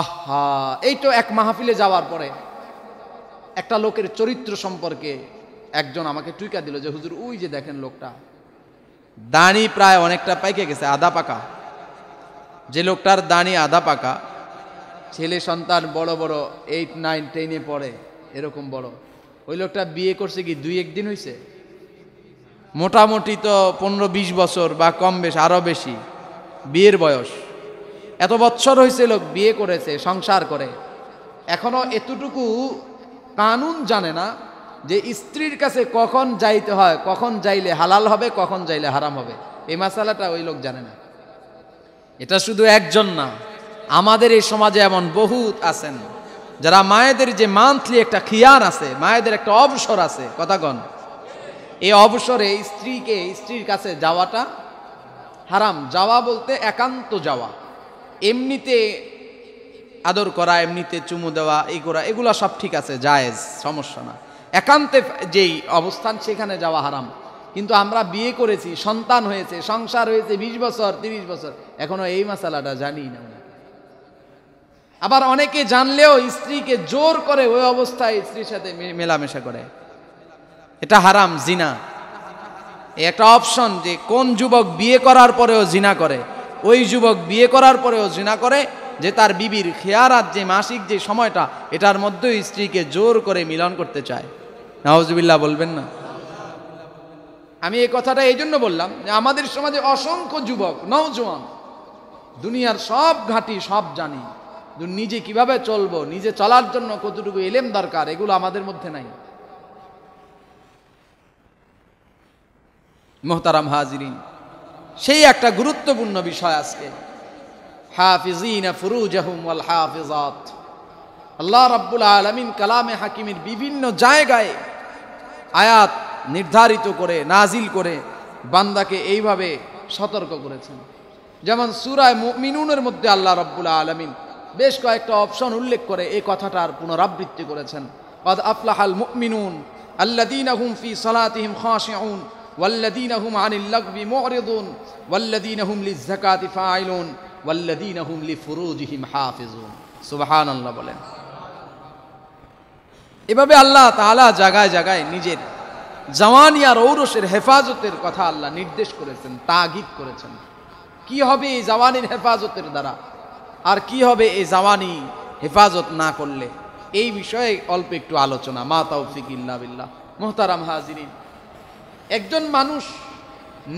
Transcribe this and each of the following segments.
আহা এই তো এক মাহফিলে যাওয়ার পরে একটা লোকের চরিত্র সম্পর্কে একজন আমাকে টুইকা দিল যে হুজুর ওই যে দেখেন লোকটা দাঁড়ি প্রায় অনেকটা পাইকে গেছে আধা পাকা যে লোকটার দাঁড়ি আধা পাকা ছেলে সন্তান বড় বড় এইট নাইন টেনে পড়ে এরকম বড় ওই লোকটা বিয়ে করছে কি দুই একদিন হয়েছে মোটামুটি তো পনেরো বিশ বছর বা কম বেশ আরও বেশি বিয়ের বয়স এত বৎসর হয়েছিল বিয়ে করেছে সংসার করে এখনও এতটুকু কানুন জানে না যে স্ত্রীর কাছে কখন যাইতে হয় কখন যাইলে হালাল হবে কখন যাইলে হারাম হবে এই মশালাটা ওই লোক জানে না এটা শুধু একজন না আমাদের এই সমাজে এমন বহুত আছেন যারা মায়েদের যে মান্থলি একটা খিয়ার আছে মায়েদের একটা অবসর আছে কথাগণ এই অবসরে স্ত্রীকে স্ত্রীর কাছে যাওয়াটা হারাম যাওয়া বলতে একান্ত যাওয়া এমনিতে আদর করা এমনিতে চুমু দেওয়া এই করা এগুলো সব ঠিক আছে জায়েজ সমস্যা না একান্তে যেই অবস্থান সেখানে যাওয়া হারাম কিন্তু আমরা বিয়ে করেছি সন্তান হয়েছে সংসার হয়েছে বিশ বছর তিরিশ বছর এখনও এই মশালাটা জানি না আবার অনেকে জানলেও স্ত্রীকে জোর করে ওই অবস্থায় স্ত্রীর সাথে মেলামেশা করে এটা হারাম জিনা একটা অপশন যে কোন যুবক বিয়ে করার পরেও জিনা করে ওই যুবক বিয়ে করার পরেও জিনা করে যে তার বিবির খেয়ারাত যে মাসিক যে সময়টা এটার মধ্যেও স্ত্রীকে জোর করে মিলন করতে চায় নওয়াজবিল্লা বলবেন না আমি এই কথাটা এই জন্য বললাম যে আমাদের সমাজে অসংখ্য যুবক নওজোয়ান দুনিয়ার সব ঘাটি সব জানি নিজে কিভাবে চলবো নিজে চলার জন্য কতটুকু এলেম দরকার এগুলো আমাদের মধ্যে নাই মোহতারাম হাজিরিন সেই একটা গুরুত্বপূর্ণ বিষয় আজকে আল আল্লাহ রাব্বুল আলমিন কালামে হাকিমের বিভিন্ন জায়গায় আয়াত নির্ধারিত করে নাজিল করে বান্দাকে এইভাবে সতর্ক করেছেন যেমন সুরায় মিনুনের মধ্যে আল্লাহ রব্বুল আলমিন বেশ কয়েকটা অপশন উল্লেখ করে এই কথাটার পুনরাবৃত্তি করেছেন আফলাহাল আফলাহাল মুমিনুন আল্লাদিন আহম ফি সলাতিহিম খাশিউন عن اللغو معرضون فاعلون لفروجهم حافظون বলেন এভাবে আল্লাহ জায়গায় জায়গায় নিজের জওয়ানি আর ঔরসের হেফাজতের কথা আল্লাহ নির্দেশ করেছেন তাগিদ করেছেন কি হবে এই জওয়ানির হেফাজতের দ্বারা আর কি হবে এই জওয়ানি হেফাজত না করলে এই বিষয়ে অল্প একটু আলোচনা মা তাও ফিকিল্লা বিল্লাহ মোহতারাম হাজিরিন একজন মানুষ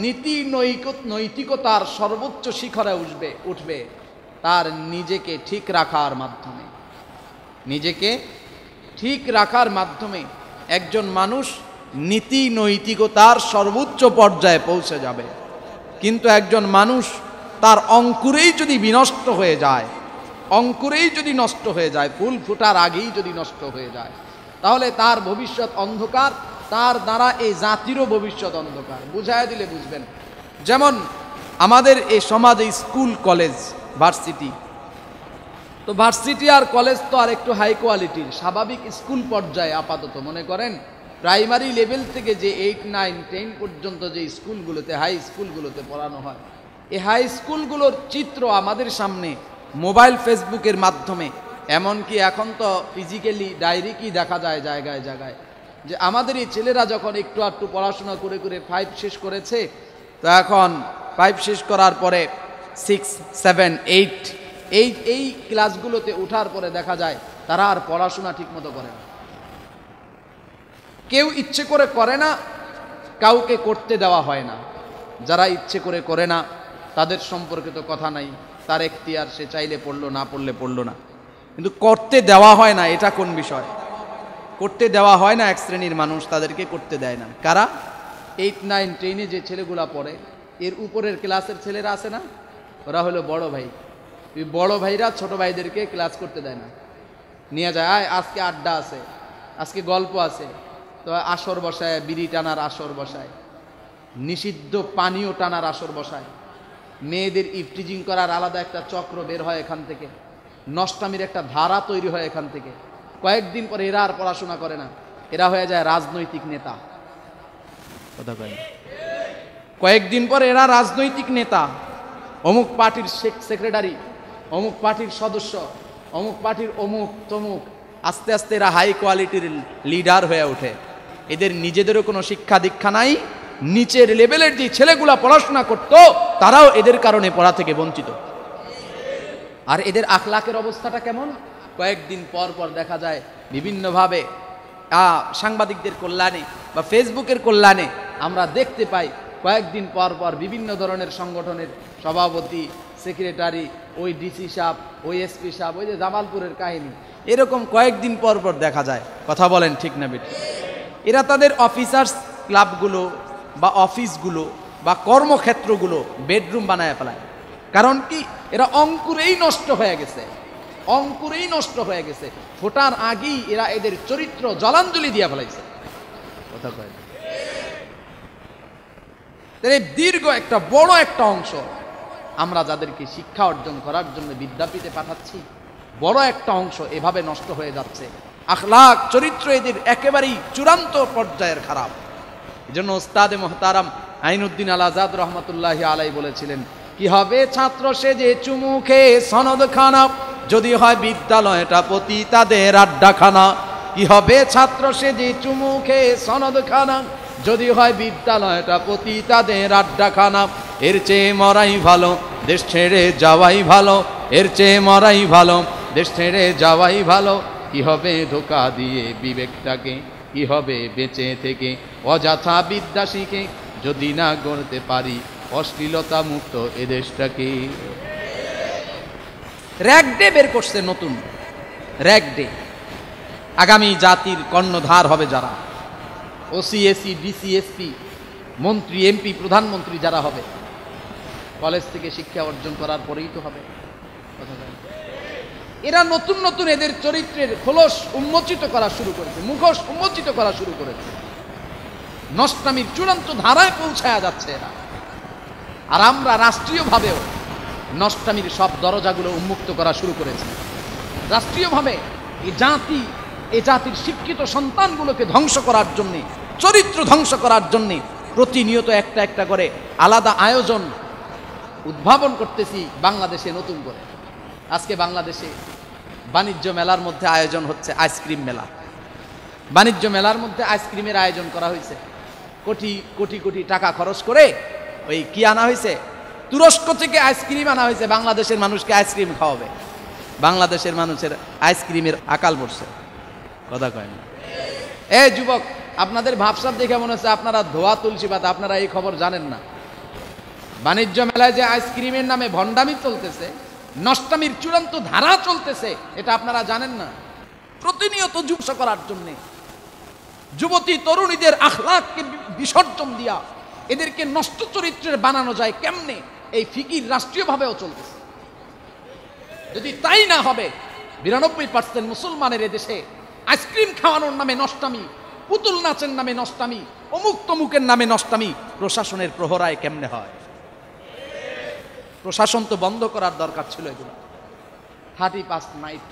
নীতি নৈকত নৈতিকতার সর্বোচ্চ শিখরে উঠবে উঠবে তার নিজেকে ঠিক রাখার মাধ্যমে নিজেকে ঠিক রাখার মাধ্যমে একজন মানুষ নীতি নৈতিকতার সর্বোচ্চ পর্যায়ে পৌঁছে যাবে কিন্তু একজন মানুষ তার অঙ্কুরেই যদি বিনষ্ট হয়ে যায় অঙ্কুরেই যদি নষ্ট হয়ে যায় ফুল ফুটার আগেই যদি নষ্ট হয়ে যায় তাহলে তার ভবিষ্যৎ অন্ধকার তার দ্বারা এই জাতিরও ভবিষ্যৎ অন্ধকার বুঝায় দিলে বুঝবেন যেমন আমাদের এই সমাজে স্কুল কলেজ ভার্সিটি তো ভার্সিটি আর কলেজ তো আর একটু হাই কোয়ালিটির স্বাভাবিক স্কুল পর্যায়ে আপাতত মনে করেন প্রাইমারি লেভেল থেকে যে এইট নাইন টেন পর্যন্ত যে স্কুলগুলোতে হাই স্কুলগুলোতে পড়ানো হয় এই হাই স্কুলগুলোর চিত্র আমাদের সামনে মোবাইল ফেসবুকের মাধ্যমে এমনকি এখন তো ফিজিক্যালি ডায়েরি কি দেখা যায় জায়গায় জায়গায় যে আমাদের এই ছেলেরা যখন একটু আটটু পড়াশোনা করে করে ফাইভ শেষ করেছে তো এখন ফাইভ শেষ করার পরে সিক্স সেভেন এইট এই এই ক্লাসগুলোতে ওঠার পরে দেখা যায় তারা আর পড়াশোনা ঠিকমতো করে না কেউ ইচ্ছে করে করে না কাউকে করতে দেওয়া হয় না যারা ইচ্ছে করে করে না তাদের সম্পর্কে তো কথা নাই তার আর সে চাইলে পড়লো না পড়লে পড়লো না কিন্তু করতে দেওয়া হয় না এটা কোন বিষয় করতে দেওয়া হয় না এক শ্রেণীর মানুষ তাদেরকে করতে দেয় না কারা এইট নাইন টেনে যে ছেলেগুলা পড়ে এর উপরের ক্লাসের ছেলেরা আছে না ওরা হলো বড় ভাই ওই বড় ভাইরা ছোট ভাইদেরকে ক্লাস করতে দেয় না নিয়ে যায় আয় আজকে আড্ডা আছে আজকে গল্প আছে তো আসর বসায় বিড়ি টানার আসর বসায় নিষিদ্ধ পানীয় টানার আসর বসায় মেয়েদের ইফটিজিং করার আলাদা একটা চক্র বের হয় এখান থেকে নষ্টামির একটা ধারা তৈরি হয় এখান থেকে কয়েকদিন পরে এরা আর পড়াশোনা করে না এরা হয়ে যায় রাজনৈতিক নেতা কথা কয় কয়েকদিন পর এরা রাজনৈতিক নেতা অমুক পার্টির সেক্রেটারি অমুক পার্টির সদস্য অমুক পার্টির অমুক তমুক আস্তে আস্তে এরা হাই কোয়ালিটির লিডার হয়ে ওঠে এদের নিজেদেরও কোনো শিক্ষা দীক্ষা নাই নিচের লেভেলের যে ছেলেগুলা পড়াশোনা করত তারাও এদের কারণে পড়া থেকে বঞ্চিত আর এদের আখলাকের অবস্থাটা কেমন কয়েকদিন পর পর দেখা যায় বিভিন্নভাবে সাংবাদিকদের কল্যাণে বা ফেসবুকের কল্যাণে আমরা দেখতে পাই কয়েকদিন পর পর বিভিন্ন ধরনের সংগঠনের সভাপতি সেক্রেটারি ওই ডিসি সাপ ওই এসপি সাপ ওই যে জামালপুরের কাহিনী এরকম কয়েকদিন পর পর দেখা যায় কথা বলেন ঠিক না বেটি এরা তাদের অফিসার্স ক্লাবগুলো বা অফিসগুলো বা কর্মক্ষেত্রগুলো বেডরুম বানায় ফেলায় কারণ কি এরা অঙ্কুরেই নষ্ট হয়ে গেছে অঙ্কুরেই নষ্ট হয়ে গেছে ফোটার আগেই এরা এদের চরিত্র জলাঞ্জলি দিয়ে ফেলাইছে কথা দীর্ঘ একটা বড় একটা অংশ আমরা যাদেরকে শিক্ষা অর্জন করার জন্য বিদ্যাপীঠে পাঠাচ্ছি বড় একটা অংশ এভাবে নষ্ট হয়ে যাচ্ছে আখলাখ চরিত্র এদের একেবারেই চূড়ান্ত পর্যায়ের খারাপ জন্য ওস্তাদে মোহতারাম আইনুদ্দিন আল আজাদ রহমতুল্লাহ আলাই বলেছিলেন কি হবে ছাত্র সে যে চুমুখে সনদ খানা যদি হয় বিদ্যালয়টা প্রতি তাদের আড্ডাখানা কি হবে ছাত্র সেজে চুমু খেয়ে খানা যদি হয় বিদ্যালয়টা প্রতি তাদের আড্ডাখানা এর চেয়ে মরাই ভালো দেশ ছেড়ে যাওয়াই ভালো এর চেয়ে মরাই ভালো দেশ ছেড়ে যাওয়াই ভালো কি হবে ধোকা দিয়ে বিবেকটাকে কি হবে বেঁচে থেকে অযথা বিদ্যা শিখে যদি না গড়তে পারি অশ্লীলতা মুক্ত এদেশটাকে র্যাক ডে বের করছে নতুন র্যাক ডে আগামী জাতির কর্ণধার হবে যারা ওসিএসি ডিসিএসপি e, e, মন্ত্রী এমপি প্রধানমন্ত্রী যারা হবে কলেজ থেকে শিক্ষা অর্জন করার পরেই তো হবে এরা নতুন নতুন এদের চরিত্রের খোলস উন্মোচিত করা শুরু করেছে মুখোশ উন্মোচিত করা শুরু করেছে নষ্টামীর চূড়ান্ত ধারায় পৌঁছায়া যাচ্ছে এরা আর আমরা রাষ্ট্রীয়ভাবেও নষ্টামির সব দরজাগুলো উন্মুক্ত করা শুরু করেছে রাষ্ট্রীয়ভাবে এই জাতি এ জাতির শিক্ষিত সন্তানগুলোকে ধ্বংস করার জন্যে চরিত্র ধ্বংস করার জন্যে প্রতিনিয়ত একটা একটা করে আলাদা আয়োজন উদ্ভাবন করতেছি বাংলাদেশে নতুন করে আজকে বাংলাদেশে বাণিজ্য মেলার মধ্যে আয়োজন হচ্ছে আইসক্রিম মেলা বাণিজ্য মেলার মধ্যে আইসক্রিমের আয়োজন করা হয়েছে কোটি কোটি কোটি টাকা খরচ করে ওই কি আনা হয়েছে তুরস্ক থেকে আইসক্রিম আনা হয়েছে বাংলাদেশের মানুষকে আইসক্রিম খাওয়াবে বাংলাদেশের মানুষের আইসক্রিমের আকাল পড়ছে কথা কয় না এই যুবক আপনাদের ভাবসাব দেখে মনে হচ্ছে আপনারা ধোয়া তুলসী পাতা আপনারা এই খবর জানেন না বাণিজ্য মেলায় যে আইসক্রিমের নামে ভণ্ডামি চলতেছে নষ্টামির চূড়ান্ত ধারা চলতেছে এটা আপনারা জানেন না প্রতিনিয়ত যুবসা করার জন্যে যুবতী তরুণীদের আখলাককে বিসর্জন দিয়া এদেরকে নষ্ট চরিত্রের বানানো যায় কেমনে এই ফিকির রাষ্ট্রীয়ভাবেও চলতেছে যদি তাই না হবে বিরানব্বই পার্সেন্ট মুসলমানের দেশে আইসক্রিম খাওয়ানোর নামে নষ্টামি পুতুল নাচের নামে নষ্টামি অমুক তমুকের নামে নষ্টামি প্রশাসনের প্রহরায় কেমনে হয় প্রশাসন তো বন্ধ করার দরকার ছিল এগুলো thirty first night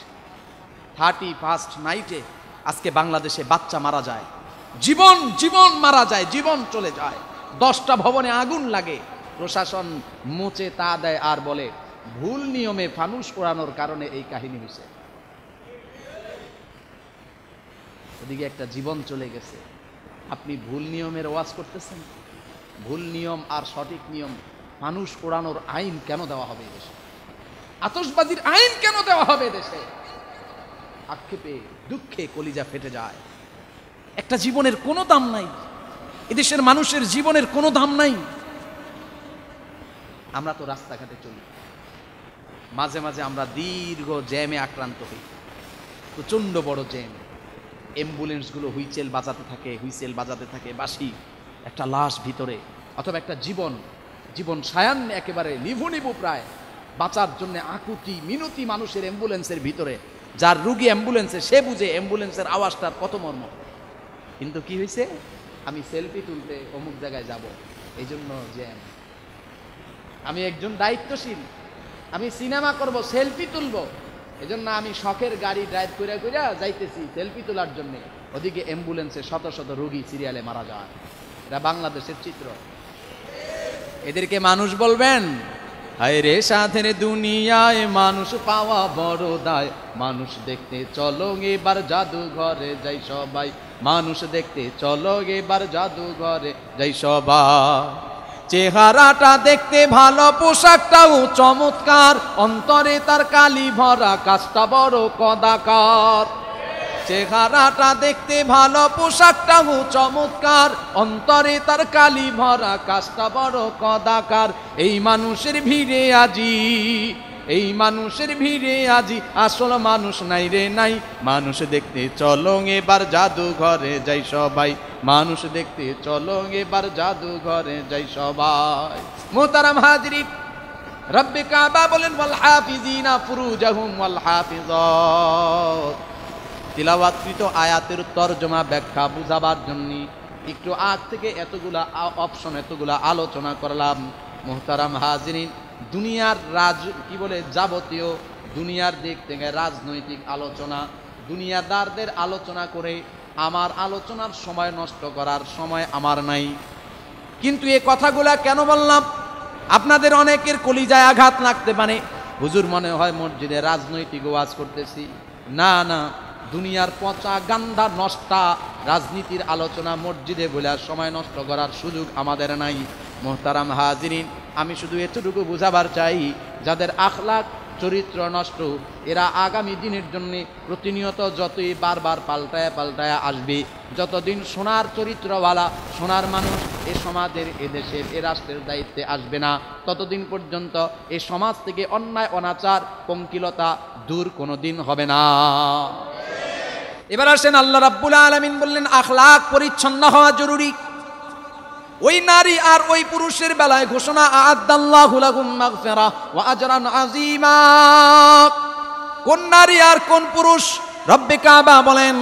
thirty first নাইটে আজকে বাংলাদেশে বাচ্চা মারা যায় জীবন জীবন মারা যায় জীবন চলে যায় দশটা ভবনে আগুন লাগে প্রশাসন মুচে তা দেয় আর বলে ভুল নিয়মে ফানুস পোড়ানোর কারণে এই কাহিনী হয়েছে ওদিকে একটা জীবন চলে গেছে আপনি ভুল নিয়মের ওয়াজ করতেছেন ভুল নিয়ম আর সঠিক নিয়ম মানুষ পোড়ানোর আইন কেন দেওয়া হবে দেশে আতসবাজির আইন কেন দেওয়া হবে দেশে আক্ষেপে দুঃখে কলিজা ফেটে যায় একটা জীবনের কোনো দাম নাই এদেশের মানুষের জীবনের কোনো দাম নাই আমরা তো রাস্তাঘাটে চলি মাঝে মাঝে আমরা দীর্ঘ জ্যামে আক্রান্ত হই প্রচণ্ড বড় জ্যাম অ্যাম্বুলেন্সগুলো হুইচেল বাজাতে থাকে হুইচেল বাজাতে থাকে বাসি একটা লাশ ভিতরে অথবা একটা জীবন জীবন সায়ান একেবারে নিভু নিভু প্রায় বাঁচার জন্য আকুতি মিনতি মানুষের অ্যাম্বুলেন্সের ভিতরে যার রুগী অ্যাম্বুলেন্সে সে বুঝে অ্যাম্বুলেন্সের আওয়াজটার কত মর্ম কিন্তু কি হয়েছে আমি সেলফি তুলতে অমুক জায়গায় যাব এই জন্য জ্যাম আমি একজন দায়িত্বশীল আমি সিনেমা করব সেলফি তুলব এজন্য আমি শখের গাড়ি ড্রাইভ করে করে যাইতেছি সেলফি তোলার জন্য ওদিকে অ্যাম্বুলেন্সে শত শত রোগী সিরিয়ালে মারা যায় এটা বাংলাদেশের চিত্র এদেরকে মানুষ বলবেন রে সাথের দুনিয়ায় মানুষ পাওয়া বড় দায় মানুষ দেখতে চলো এবার জাদুঘরে যাই সবাই মানুষ দেখতে চলো এবার জাদু যাই সবাই চেহারাটা দেখতে ভালো পোশাকটাও চমৎকার অন্তরে তার কালি ভরা কাজটা বড় কদাকার চেহারাটা দেখতে ভালো পোশাকটাও চমৎকার অন্তরে তার কালি ভরা কাজটা বড় কদাকার এই মানুষের ভিড়ে আজি এই মানুষের ভিড়ে আজি আসল মানুষ নাই রে নাই মানুষ দেখতে চলো এবার জাদু ঘরে যাই সবাই মানুষ দেখতে চলো এবার জাদু ঘরে যাই সবাই মোতারাম হাজরি রব্বে কাবা বলেন ওয়াল হাফিজিনা ফুরুজাহুম ওয়াল হাফিজ তিলাওয়াতকৃত আয়াতের তর্জমা ব্যাখ্যা বুঝাবার জন্য একটু আগ থেকে এতগুলা অপশন এতগুলা আলোচনা করলাম মোহতারাম হাজিরিন দুনিয়ার রাজ কি বলে যাবতীয় দুনিয়ার দিক থেকে রাজনৈতিক আলোচনা দুনিয়াদারদের আলোচনা করে আমার আলোচনার সময় নষ্ট করার সময় আমার নাই কিন্তু এ কথাগুলা কেন বললাম আপনাদের অনেকের কলিজায় আঘাত লাগতে পারে হুজুর মনে হয় মসজিদে রাজনৈতিক ওয়াজ করতেছি না না দুনিয়ার পচা গান্ধা নষ্টা রাজনীতির আলোচনা মসজিদে বলে সময় নষ্ট করার সুযোগ আমাদের নাই মোহতারাম হাজিরিন আমি শুধু এতটুকু বোঝাবার চাই যাদের আখলাখ চরিত্র নষ্ট এরা আগামী দিনের জন্য প্রতিনিয়ত যতই বারবার পাল্টায় পাল্টায় আসবে যতদিন সোনার চরিত্রওয়ালা সোনার মানুষ এ সমাজের এ দেশের এ রাষ্ট্রের দায়িত্বে আসবে না ততদিন পর্যন্ত এ সমাজ থেকে অন্যায় অনাচার পঙ্কিলতা দূর কোনো দিন হবে না এবার আসেন আল্লাহ রাব্বুল আলমিন বললেন আখলাক পরিচ্ছন্ন হওয়া জরুরি ওই নারী আর ওই পুরুষের বেলায় ঘোষণা আজিমা কোন নারী আর কোন পুরুষ রব্বে কাবা বলেন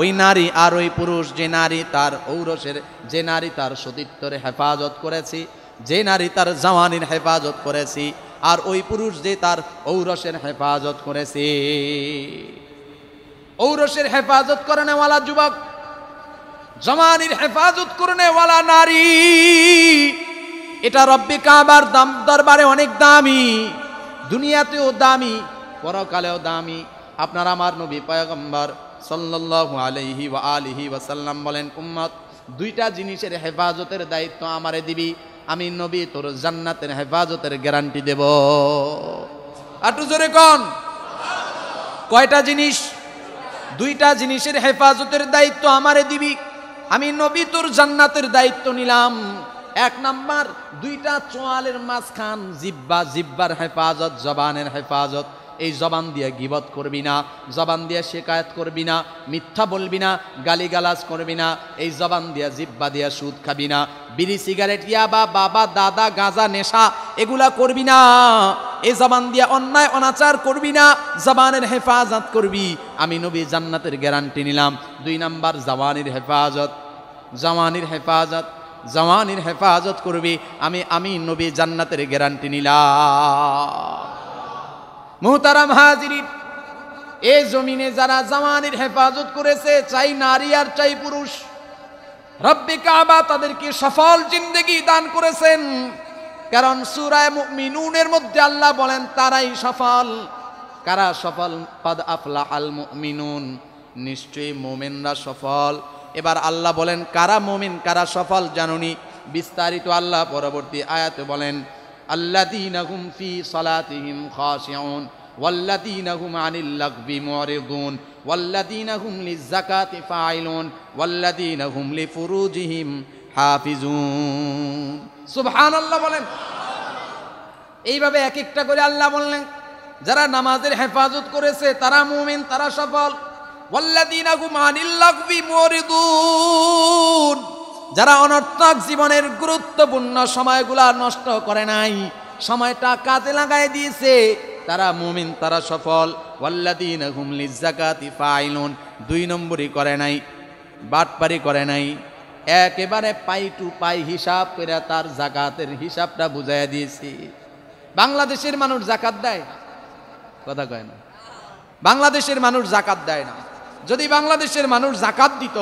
ওই নারী আর ওই পুরুষ যে নারী তার ঔরসের যে নারী তার সতীর্থের হেফাজত করেছি যে নারী তার জওয়ানির হেফাজত করেছি আর ওই পুরুষ যে তার ঔরসের হেফাজত করেছে ঔরসের হেফাজত করে নেওয়ালা যুবক জমানির হেফাজত করনেওয়ালা নারী এটা রব্বি কাবার দাম দরবারে অনেক দামি দুনিয়াতেও দামি পরকালেও দামি আপনার আমার নবী পয়গম্বর সাল্লাল্লাহু আলাইহি ওয়া আলিহি ওয়াসাল্লাম বলেন উম্মত দুইটা জিনিসের হেফাজতের দায়িত্ব আমারে দিবি আমি নবী তোর জান্নাতের হেফাজতের গ্যারান্টি দেব আটু জোরে কোন কয়টা জিনিস দুইটা জিনিসের হেফাজতের দায়িত্ব আমারে দিবি আমি নবী তোর জান্নাতের দায়িত্ব নিলাম এক নাম্বার দুইটা চোয়ালের মাঝখান জিব্বা জিব্বার হেফাজত জবানের হেফাজত এই জবান দিয়ে গিবত করবি না জবান দিয়ে শিকায়ত করবি না মিথ্যা বলবি না গালিগালাজ করবি না এই জবান দিয়ে জিব্বা দিয়ে সুদ খাবি না বিড়ি সিগারেট ইয়া বা বাবা দাদা গাঁজা নেশা এগুলা করবি না এই জবান দিয়ে অন্যায় অনাচার করবি না জবানের হেফাজত করবি আমি নবী জান্নাতের গ্যারান্টি নিলাম দুই নাম্বার জবানের হেফাজত জওয়ানির হেফাজত জওয়ানির হেফাজত করবি আমি আমি নবী জান্নাতের গ্যারান্টি নিলাম মোহতারাম হাজিরি এ জমিনে যারা জামানের হেফাজত করেছে চাই নারী আর চাই পুরুষ রব্বি কাবা তাদেরকে সফল জিন্দেগি দান করেছেন কারণ সুরায় মিনুনের মধ্যে আল্লাহ বলেন তারাই সফল কারা সফল পাদ আফলা আল মিনুন নিশ্চয়ই মোমেনরা সফল এবার আল্লাহ বলেন কারা মোমিন কারা সফল জাননি বিস্তারিত আল্লাহ পরবর্তী আয়াতে বলেন আল্লাদিনহুম ফি সালাতিহিম খাশিউন والذينهم عن اللغو معرضون والذينهم للزكاة فاعلون والذينهم لفروجهم হাফিজুন সুবহান আল্লাহ বলেন এইভাবে এক একটা করে আল্লাহ বললেন যারা নামাজের হেফাজত করেছে তারা মুমিন তারা সফল ওয়াল্লাদিনা গুমানিল্লাগবি মরিদুন যারা অনর্থক জীবনের গুরুত্বপূর্ণ সময়গুলা নষ্ট করে নাই সময়টা কাজে লাগাই দিয়েছে তারা মুমিন তারা সফল ওয়াল্লাদিন হুমলি জাকাতি ফাইলুন দুই নম্বরই করে নাই বাটপারি করে নাই একেবারে পাই টু পাই হিসাব করে তার জাকাতের হিসাবটা বুঝাই দিয়েছি বাংলাদেশের মানুষ জাকাত দেয় কথা কয় না বাংলাদেশের মানুষ জাকাত দেয় না যদি বাংলাদেশের মানুষ জাকাত দিত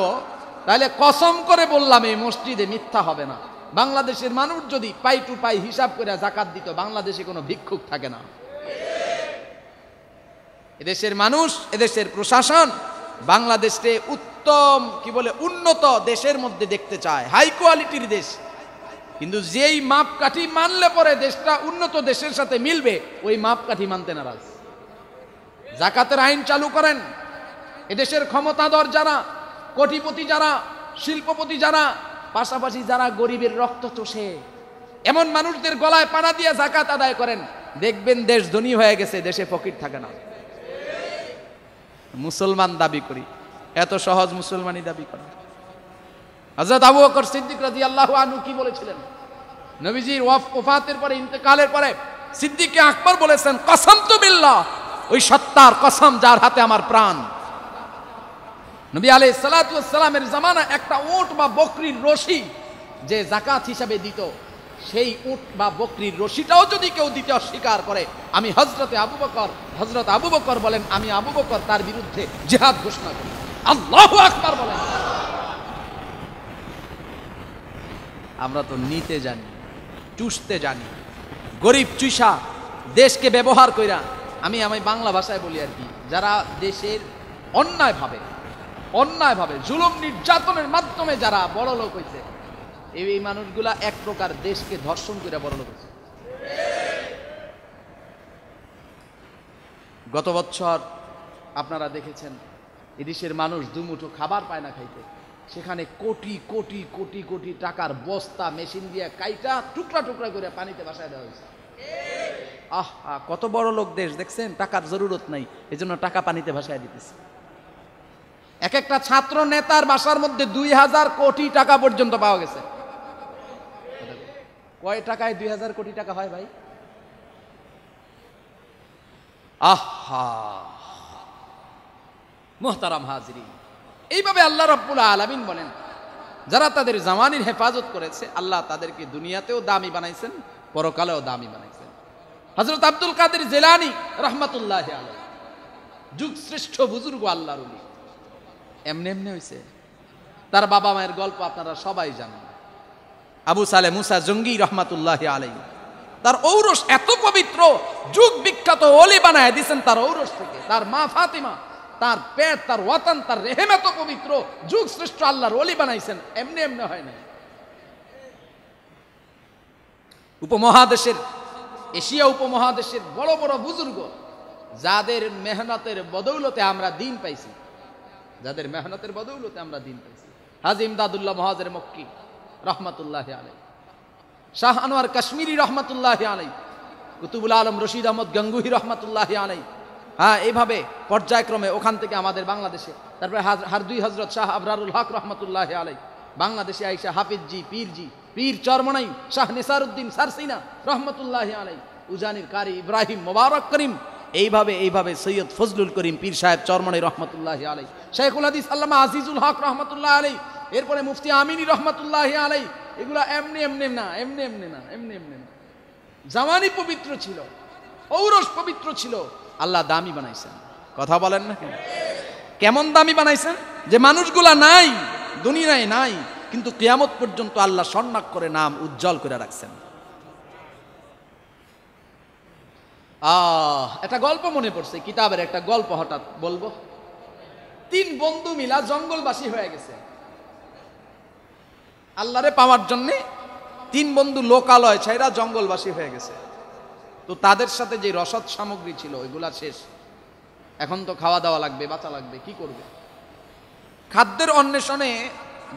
তাহলে কসম করে বললাম এই মসজিদে মিথ্যা হবে না বাংলাদেশের মানুষ যদি পাই টু পাই হিসাব করে জাকাত দিত বাংলাদেশে কোনো ভিক্ষুক থাকে না এদেশের মানুষ এদেশের প্রশাসন বাংলাদেশকে উত্তম কি বলে উন্নত দেশের মধ্যে দেখতে চায় হাই কোয়ালিটির দেশ কিন্তু যেই মাপকাঠি মানলে পরে দেশটা উন্নত দেশের সাথে মিলবে ওই মাপকাঠি মানতে নারাজ জাকাতের আইন চালু করেন এদেশের ক্ষমতাধর যারা কোটিপতি যারা শিল্পপতি যারা পাশাপাশি যারা গরিবের রক্ত চষে এমন মানুষদের গলায় পানা দিয়ে জাকাত আদায় করেন দেখবেন দেশ ধনী হয়ে গেছে দেশে ফকির থাকে না মুসলমান দাবি করি এত সহজ মুসলমানই দাবি করে হজরত আবু বকর সিদ্দিক রাজি আল্লাহ আনু কি বলেছিলেন নবীজির ওফাতের পরে ইন্তেকালের পরে সিদ্দিককে আকবর বলেছেন কসম তো বিল্লা ওই সত্তার কসম যার হাতে আমার প্রাণ নবী আলাই সালাতামের জামানা একটা উঁট বা বকরির রশি যে জাকাত হিসাবে দিত সেই উঁট বা বকরির রশিটাও যদি কেউ দিতে অস্বীকার করে আমি হজরতে আবু বকর হজরত আবু বকর বলেন আমি আবু বকর তার বিরুদ্ধে জেহাদ ঘোষণা করি আল্লাহ আকবার বলেন আমরা তো নিতে জানি চুষতে জানি গরিব চুষা দেশকে ব্যবহার কইরা আমি আমি বাংলা ভাষায় বলি আর কি যারা দেশের অন্যায়ভাবে অন্যায়ভাবে জুলুম নির্যাতনের মাধ্যমে যারা বড় লোক হয়েছে এই মানুষগুলা এক প্রকার দেশকে ধর্ষণ করে বড় লোক হয়েছে গত বছর আপনারা দেখেছেন এদেশের মানুষ দুমুঠো খাবার পায় না খাইতে সেখানে কোটি কোটি কোটি কোটি টাকার বস্তা মেশিন দিয়ে কাইটা টুকরা টুকরা করে পানিতে বাসায় দেওয়া হয়েছে আহ কত বড় লোক দেশ দেখছেন টাকার জরুরত নাই এজন্য টাকা পানিতে ভাসায় দিতেছে এক একটা ছাত্র নেতার বাসার মধ্যে দুই হাজার কোটি টাকা পর্যন্ত পাওয়া গেছে কয় টাকায় দুই হাজার কোটি টাকা হয় ভাই আহা মোহতারাম হাজরি এইভাবে আল্লাহ রব্বুল আলমিন বলেন যারা তাদের জামানির হেফাজত করেছে আল্লাহ তাদেরকে দুনিয়াতেও দামি বানাইছেন পরকালেও দামি বানাইছেন হজরত আব্দুল কাদের জেলানি রহমতুল্লাহ আলম যুগ শ্রেষ্ঠ বুজুর্গ আল্লাহর উনি এমনি এমনি হয়েছে তার বাবা মায়ের গল্প আপনারা সবাই জানেন আবু সালে মুসা জঙ্গি রহমাতুল্লাহ আলাই তার ঔরস এত পবিত্র যুগ বিখ্যাত অলি বানায় দিচ্ছেন তার ঔরস থেকে তার মা ফাতিমা তার পেট তার ওয়াতান তার রেহেম এত পবিত্র যুগ শ্রেষ্ঠ আল্লাহর অলি বানাইছেন এমনি এমনি হয় না উপমহাদেশের এশিয়া উপমহাদেশের বড় বড় বুজুর্গ যাদের মেহনতের বদৌলতে আমরা দিন পাইছি যাদের মেহনতের বদৌলতে আমরা দিন পেয়েছি হাজি ইমদাদুল্লাহ মহাজের মক্কি রহমতুল্লাহ আলাই শাহ আনোয়ার কাশ্মীরি রহমতুল্লাহ আলাই কুতুবুল আলম রশিদ আহমদ গঙ্গুহি রহমতুল্লাহ আলাই হ্যাঁ এইভাবে পর্যায়ক্রমে ওখান থেকে আমাদের বাংলাদেশে তারপরে হারদুই হজরত শাহ আবরারুল হক রহমতুল্লাহ আলাই বাংলাদেশে আইসা হাফিজজি পীরজি পীর চরমনাই শাহ নিসারুদ্দিন সারসিনা রহমতুল্লাহ আলাই উজানির কারি ইব্রাহিম মোবারক করিম এইভাবে এইভাবে সৈয়দ ফজলুল করিম পীর সাহেব চরমনে রহমতুল্লাহ আলাই শেখুল হাদিস আল্লামা আজিজুল হক রহমতুল্লাহ আলাই এরপরে মুফতি আমিনী রহমতুল্লাহ আলাই এগুলো এমনি এমনি না এমনি এমনি না এমনি এমনি না জামানি পবিত্র ছিল ঔরস পবিত্র ছিল আল্লাহ দামি বানাইছেন কথা বলেন না কেন কেমন দামি বানাইছেন যে মানুষগুলা নাই দুনিয়ায় নাই কিন্তু কেয়ামত পর্যন্ত আল্লাহ সন্ন্যাক করে নাম উজ্জ্বল করে রাখছেন আহ একটা গল্প মনে পড়ছে কিতাবের একটা গল্প হঠাৎ বলবো তিন বন্ধু মিলা জঙ্গলবাসী হয়ে গেছে আল্লাহরে পাওয়ার জন্যে তিন বন্ধু লোকালয় ছাইরা জঙ্গলবাসী হয়ে গেছে তো তাদের সাথে যে রসদ সামগ্রী ছিল ওইগুলা শেষ এখন তো খাওয়া দাওয়া লাগবে বাঁচা লাগবে কি করবে খাদ্যের অন্বেষণে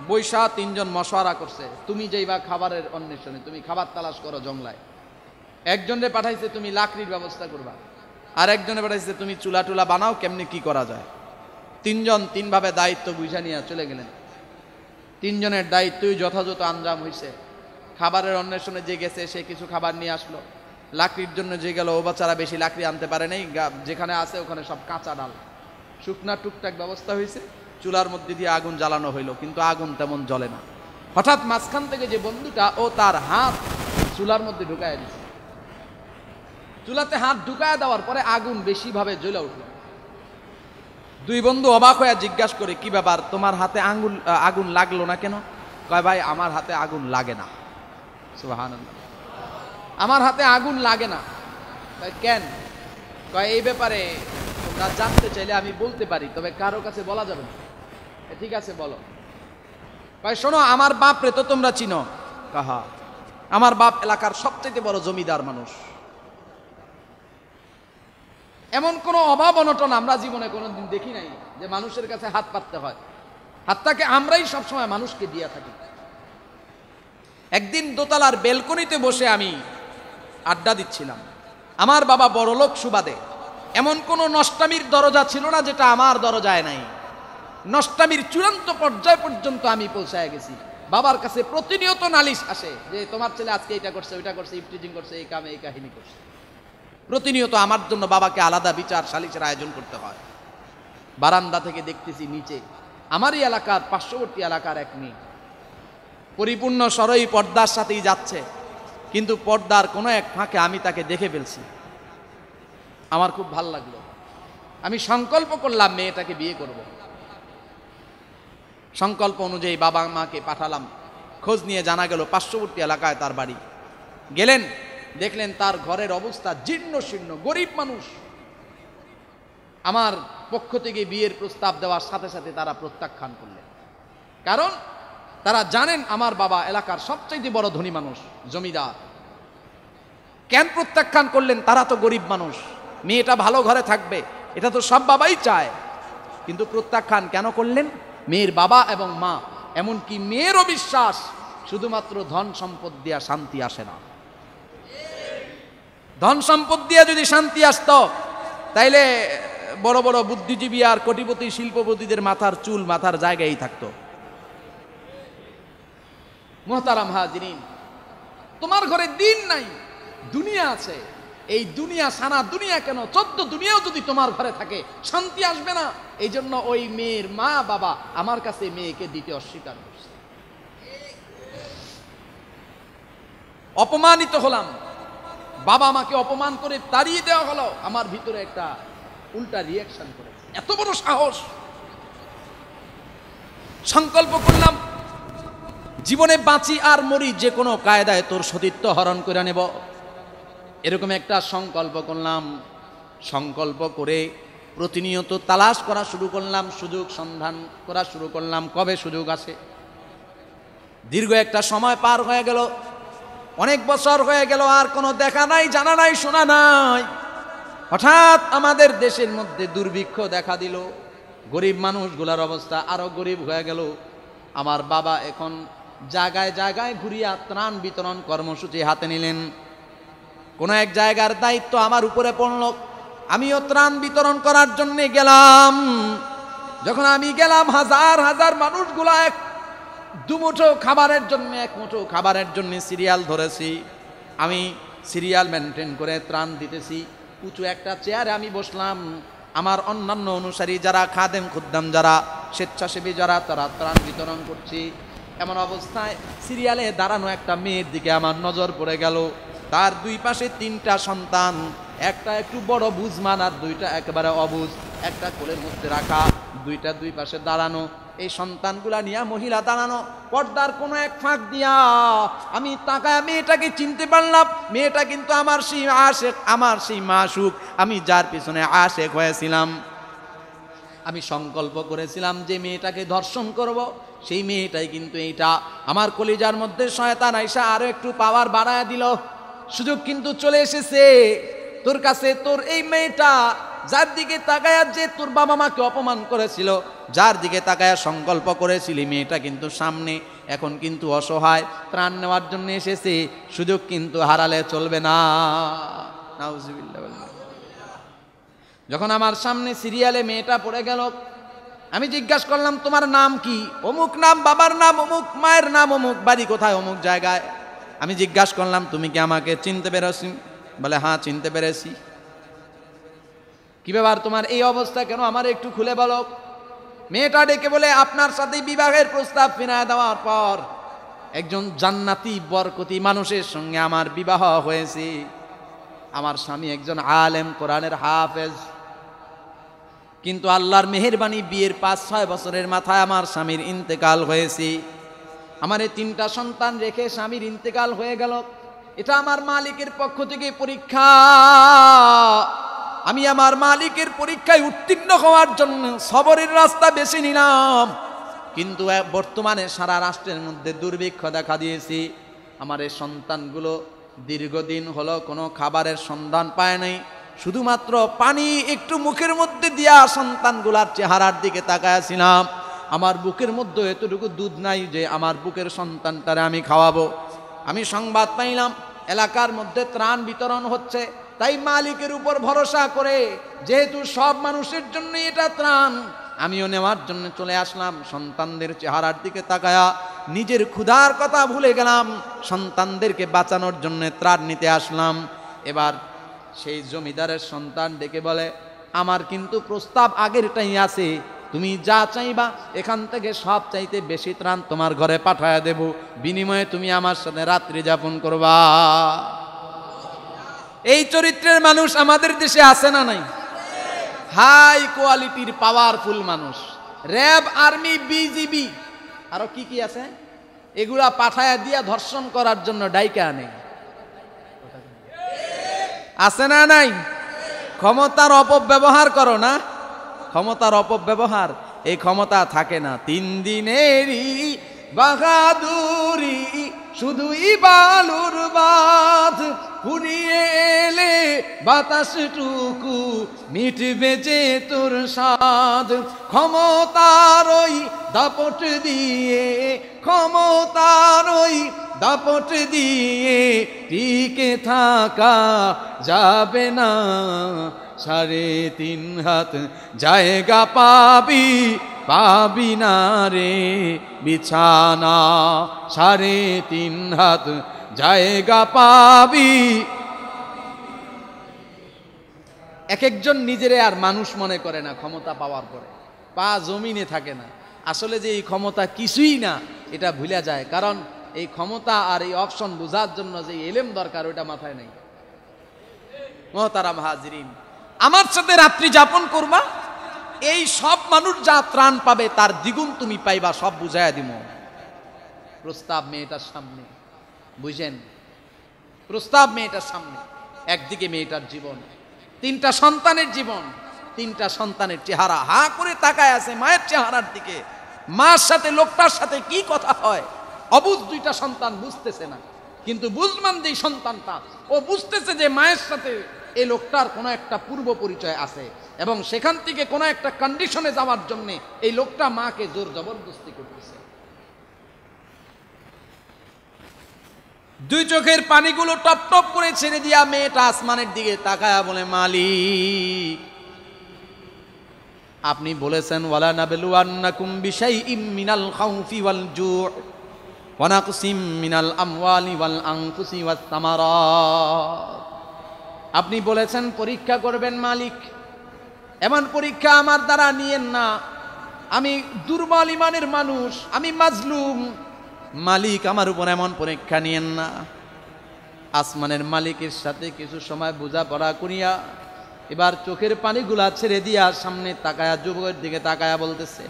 বৈশা তিনজন মশওয়ারা করছে তুমি যেই বা খাবারের অন্বেষণে তুমি খাবার তালাশ করো জংলায় একজনে পাঠাইছে তুমি লাকড়ির ব্যবস্থা করবা আর একজনে পাঠাইছে তুমি চুলা টুলা বানাও কেমনি কি করা যায় তিনজন তিনভাবে দায়িত্ব বুঝা নিয়ে চলে গেলেন তিনজনের দায়িত্বই যথাযথ আঞ্জাম হয়েছে খাবারের অন্বেষণে যে গেছে সে কিছু খাবার নিয়ে আসলো লাকড়ির জন্য যে গেল ও বাচ্চারা বেশি লাকড়ি আনতে পারে নাই যেখানে আছে ওখানে সব কাঁচা ডাল শুকনা টুকটাক ব্যবস্থা হয়েছে চুলার মধ্যে দিয়ে আগুন জ্বালানো হইলো কিন্তু আগুন তেমন জ্বলে না হঠাৎ মাঝখান থেকে যে বন্ধুটা ও তার হাত চুলার মধ্যে ঢুকায় দিচ্ছে চুলাতে হাত ঢুকায় দেওয়ার পরে আগুন বেশিভাবে জ্বলে উঠল দুই বন্ধু অবাক হয়ে জিজ্ঞাসা করে কি ব্যাপার তোমার হাতে আঙুল আগুন লাগলো না কেন কয় ভাই আমার হাতে আগুন লাগে না আমার হাতে আগুন লাগে না কেন কয় এই ব্যাপারে তোমরা জানতে চাইলে আমি বলতে পারি তবে কারো কাছে বলা যাবে না ঠিক আছে বলো কয় শোনো আমার বাপরে তো তোমরা চিনো কাহা আমার বাপ এলাকার সবচেয়ে বড় জমিদার মানুষ এমন কোনো অভাব অনটন আমরা জীবনে কোনো দিন দেখি নাই যে মানুষের কাছে হাত পাততে হয় হাতটাকে আমরাই সবসময় মানুষকে দিয়ে থাকি একদিন দোতলার বেলকনিতে বসে আমি আড্ডা দিচ্ছিলাম আমার বাবা বড়লোক সুবাদে এমন কোনো নষ্টামির দরজা ছিল না যেটা আমার দরজায় নাই নষ্টামির চূড়ান্ত পর্যায় পর্যন্ত আমি পৌঁছায় গেছি বাবার কাছে প্রতিনিয়ত নালিশ আসে যে তোমার ছেলে আজকে এটা করছে ওইটা করছে ইফটিজিং করছে এই কামে এই কাহিনী করছে প্রতিনিয়ত আমার জন্য বাবাকে আলাদা বিচার সালিসের আয়োজন করতে হয় বারান্দা থেকে দেখতেছি নিচে আমারই এলাকার পার্শ্ববর্তী এলাকার এক মেয়ে পরিপূর্ণ সরই পর্দার সাথেই যাচ্ছে কিন্তু পর্দার কোনো এক ফাঁকে আমি তাকে দেখে ফেলছি আমার খুব ভাল লাগলো আমি সংকল্প করলাম মেয়েটাকে বিয়ে করব সংকল্প অনুযায়ী বাবা মাকে পাঠালাম খোঁজ নিয়ে জানা গেল পার্শ্ববর্তী এলাকায় তার বাড়ি গেলেন দেখলেন তার ঘরের অবস্থা জীর্ণ শীর্ণ গরিব মানুষ আমার পক্ষ থেকে বিয়ের প্রস্তাব দেওয়ার সাথে সাথে তারা প্রত্যাখ্যান করলেন কারণ তারা জানেন আমার বাবা এলাকার সবচাইতে বড় ধনী মানুষ জমিদার কেন প্রত্যাখ্যান করলেন তারা তো গরিব মানুষ মেয়েটা ভালো ঘরে থাকবে এটা তো সব বাবাই চায় কিন্তু প্রত্যাখ্যান কেন করলেন মেয়ের বাবা এবং মা এমনকি মেয়েরও বিশ্বাস শুধুমাত্র ধন সম্পদ দেওয়া শান্তি আসে না ধন সম্পদ দিয়ে যদি শান্তি আসত তাইলে বড় বড় বুদ্ধিজীবী আর কোটিপতি শিল্পপতিদের মাথার চুল মাথার জায়গায় থাকতো মোহতারাম হাজিরিন তোমার ঘরে দিন নাই দুনিয়া আছে এই দুনিয়া সারা দুনিয়া কেন চোদ্দ দুনিয়াও যদি তোমার ঘরে থাকে শান্তি আসবে না এই জন্য ওই মেয়ের মা বাবা আমার কাছে মেয়েকে দিতে অস্বীকার করছে অপমানিত হলাম বাবা মাকে অপমান করে তাড়িয়ে দেওয়া হলো আমার ভিতরে একটা উল্টা রিয়াকশন করে এত বড় সাহস সংকল্প করলাম জীবনে বাঁচি আর মরি যে কোনো কায়দায় তোর সতীত্ব হরণ করে নেব এরকম একটা সংকল্প করলাম সংকল্প করে প্রতিনিয়ত তালাশ করা শুরু করলাম সুযোগ সন্ধান করা শুরু করলাম কবে সুযোগ আছে দীর্ঘ একটা সময় পার হয়ে গেল অনেক বছর হয়ে গেল আর কোনো দেখা নাই জানা নাই শোনা নাই হঠাৎ আমাদের দেশের মধ্যে দুর্ভিক্ষ দেখা দিল গরিব মানুষগুলার অবস্থা আরও গরিব হয়ে গেল আমার বাবা এখন জায়গায় জায়গায় ঘুরিয়া ত্রাণ বিতরণ কর্মসূচি হাতে নিলেন কোনো এক জায়গার দায়িত্ব আমার উপরে পড়ল আমিও ত্রাণ বিতরণ করার জন্যে গেলাম যখন আমি গেলাম হাজার হাজার মানুষগুলা এক দুমুঠো খাবারের জন্য এক মুঠো খাবারের জন্য সিরিয়াল ধরেছি আমি সিরিয়াল মেনটেন করে ত্রাণ দিতেছি উঁচু একটা চেয়ারে আমি বসলাম আমার অন্যান্য অনুসারী যারা খাদেম খুদ্দাম যারা স্বেচ্ছাসেবী যারা তারা ত্রাণ বিতরণ করছি এমন অবস্থায় সিরিয়ালে দাঁড়ানো একটা মেয়ের দিকে আমার নজর পড়ে গেল তার দুই পাশে তিনটা সন্তান একটা একটু বড় বুঝমান আর দুইটা একেবারে অবুজ একটা কোলের মধ্যে রাখা দুইটা দুই পাশে দাঁড়ানো এই সন্তানগুলা নিয়ে মহিলা দাঁড়ানো পর্দার কোনো এক ফাঁক দিয়া আমি তাকা মেয়েটাকে চিনতে পারলাম মেয়েটা কিন্তু আমার সেই আশেক আমার সেই মাসুক আমি যার পিছনে আশেক হয়েছিলাম আমি সংকল্প করেছিলাম যে মেয়েটাকে ধর্ষণ করব। সেই মেয়েটাই কিন্তু এইটা আমার কলিজার মধ্যে শয়তান আইসা আরও একটু পাওয়ার বাড়ায় দিল সুযোগ কিন্তু চলে এসেছে তোর কাছে তোর এই মেয়েটা যার দিকে তাকায়া যে তোর বাবা মাকে অপমান করেছিল যার দিকে তাকায়া সংকল্প করেছিলি মেয়েটা কিন্তু সামনে এখন কিন্তু অসহায় ত্রাণ নেওয়ার জন্য এসেছে সুযোগ কিন্তু হারালে চলবে না যখন আমার সামনে সিরিয়ালে মেয়েটা পড়ে গেল আমি জিজ্ঞাসা করলাম তোমার নাম কি অমুক নাম বাবার নাম অমুক মায়ের নাম অমুক বাড়ি কোথায় অমুক জায়গায় আমি জিজ্ঞাসা করলাম তুমি কি আমাকে চিনতে পেরেছি বলে হ্যাঁ চিনতে পেরেছি কি ব্যাপার তোমার এই অবস্থা কেন আমার একটু খুলে বলো মেয়েটা ডেকে বলে আপনার সাথে বিবাহের প্রস্তাব ফিরায় দেওয়ার পর একজন জান্নাতি বরকতি মানুষের সঙ্গে আমার বিবাহ হয়েছে আমার স্বামী একজন আলেম কোরআনের হাফেজ কিন্তু আল্লাহর মেহরবানি বিয়ের পাঁচ ছয় বছরের মাথায় আমার স্বামীর ইন্তেকাল হয়েছে আমার এই তিনটা সন্তান রেখে স্বামীর ইন্তেকাল হয়ে গেল এটা আমার মালিকের পক্ষ থেকে পরীক্ষা আমি আমার মালিকের পরীক্ষায় উত্তীর্ণ হওয়ার জন্য সবরের রাস্তা বেশি নিলাম কিন্তু বর্তমানে সারা রাষ্ট্রের মধ্যে দুর্ভিক্ষ দেখা দিয়েছি আমার এই সন্তানগুলো দীর্ঘদিন হলো কোনো খাবারের সন্ধান পায় নাই শুধুমাত্র পানি একটু মুখের মধ্যে দিয়া সন্তানগুলার চেহারার দিকে তাকায়াছিলাম আমার বুকের মধ্যে এতটুকু দুধ নাই যে আমার বুকের সন্তানটারে আমি খাওয়াবো আমি সংবাদ পাইলাম এলাকার মধ্যে ত্রাণ বিতরণ হচ্ছে তাই মালিকের উপর ভরসা করে যেহেতু সব মানুষের জন্য এটা ত্রাণ আমিও নেওয়ার জন্য চলে আসলাম সন্তানদের চেহারার দিকে তাকায়া নিজের ক্ষুধার কথা ভুলে গেলাম সন্তানদেরকে বাঁচানোর জন্য ত্রাণ নিতে আসলাম এবার সেই জমিদারের সন্তান ডেকে বলে আমার কিন্তু প্রস্তাব আগেরটাই আছে তুমি যা চাইবা এখান থেকে সব চাইতে বেশি ত্রাণ তোমার ঘরে পাঠায় দেব বিনিময়ে তুমি আমার সাথে রাত্রি যাপন করবা এই চরিত্রের মানুষ আমাদের দেশে আছে না নাই হাই কোয়ালিটির পাওয়ারফুল মানুষ র্যাব আর্মি বিজিবি আরো কি কি আছে এগুলা পাঠায়া দিয়া ধর্ষণ করার জন্য ডাইকা আনে আছে না নাই ক্ষমতার অপব্যবহার করো না ক্ষমতার অপব্যবহার এই ক্ষমতা থাকে না তিন দিনেরই বাহাদুরি শুধুই বালুর বাদ ফুরিয়ে এলে বাতাসটুকু মিটবে যে তোর সাদ ক্ষমতার ওই দাপট দিয়ে ক্ষমতার ওই দাপট দিয়ে টিকে থাকা যাবে না সাড়ে তিন হাত জায়গা পাবি পাবি না রে বিছানা সাড়ে তিন হাত জায়গা পাবি এক একজন নিজেরে আর মানুষ মনে করে না ক্ষমতা পাওয়ার পরে পা জমিনে থাকে না আসলে যে এই ক্ষমতা কিছুই না এটা ভুলে যায় কারণ এই ক্ষমতা আর এই অপশন বোঝার জন্য যে এলেম দরকার ওটা মাথায় নেই মহতারাম হাজরিন আমার সাথে রাত্রি যাপন করবা এই সব মানুষ যা ত্রাণ পাবে তার দ্বিগুণ তুমি পাইবা সব বুঝাইয়া দিব প্রস্তাব মেয়েটার সামনে বুঝেন প্রস্তাব মেয়েটার সামনে একদিকে মেয়েটার জীবন তিনটা সন্তানের জীবন তিনটা সন্তানের চেহারা হা করে তাকায় আছে মায়ের চেহারার দিকে মার সাথে লোকটার সাথে কি কথা হয় অবুধ দুইটা সন্তান বুঝতেছে না কিন্তু বুঝলাম যে সন্তানটা ও বুঝতেছে যে মায়ের সাথে এই লোকটার কোনো একটা পূর্ব পরিচয় আছে এবং সেখান থেকে কোনো একটা কন্ডিশনে যাওয়ার জন্যে এই লোকটা মাকে জোর জবরদস্তি করতেছে দুই চোখের পানিগুলো টপ টপ করে ছেড়ে দিয়া মেয়েটা আসমানের দিকে তাকায়া বলে মালিক আপনি বলেছেন ওয়ালা নাবেলু আন্নাকুম ইম মিনাল খাউফি ওয়াল জু' ওয়া নাকসিম মিনাল আমওয়ালি ওয়াল আনফুসি ওয়াস আপনি বলেছেন পরীক্ষা করবেন মালিক এমন পরীক্ষা আমার দ্বারা নিয়েন না আমি দুর্বল ইমানের মানুষ আমি মাজলুম মালিক আমার উপর এমন পরীক্ষা নিয়েন না আসমানের মালিকের সাথে কিছু সময় বোঝাপড়া করিয়া এবার চোখের পানিগুলা ছেড়ে দিয়া সামনে তাকায়া যুবকের দিকে তাকায়া বলতেছে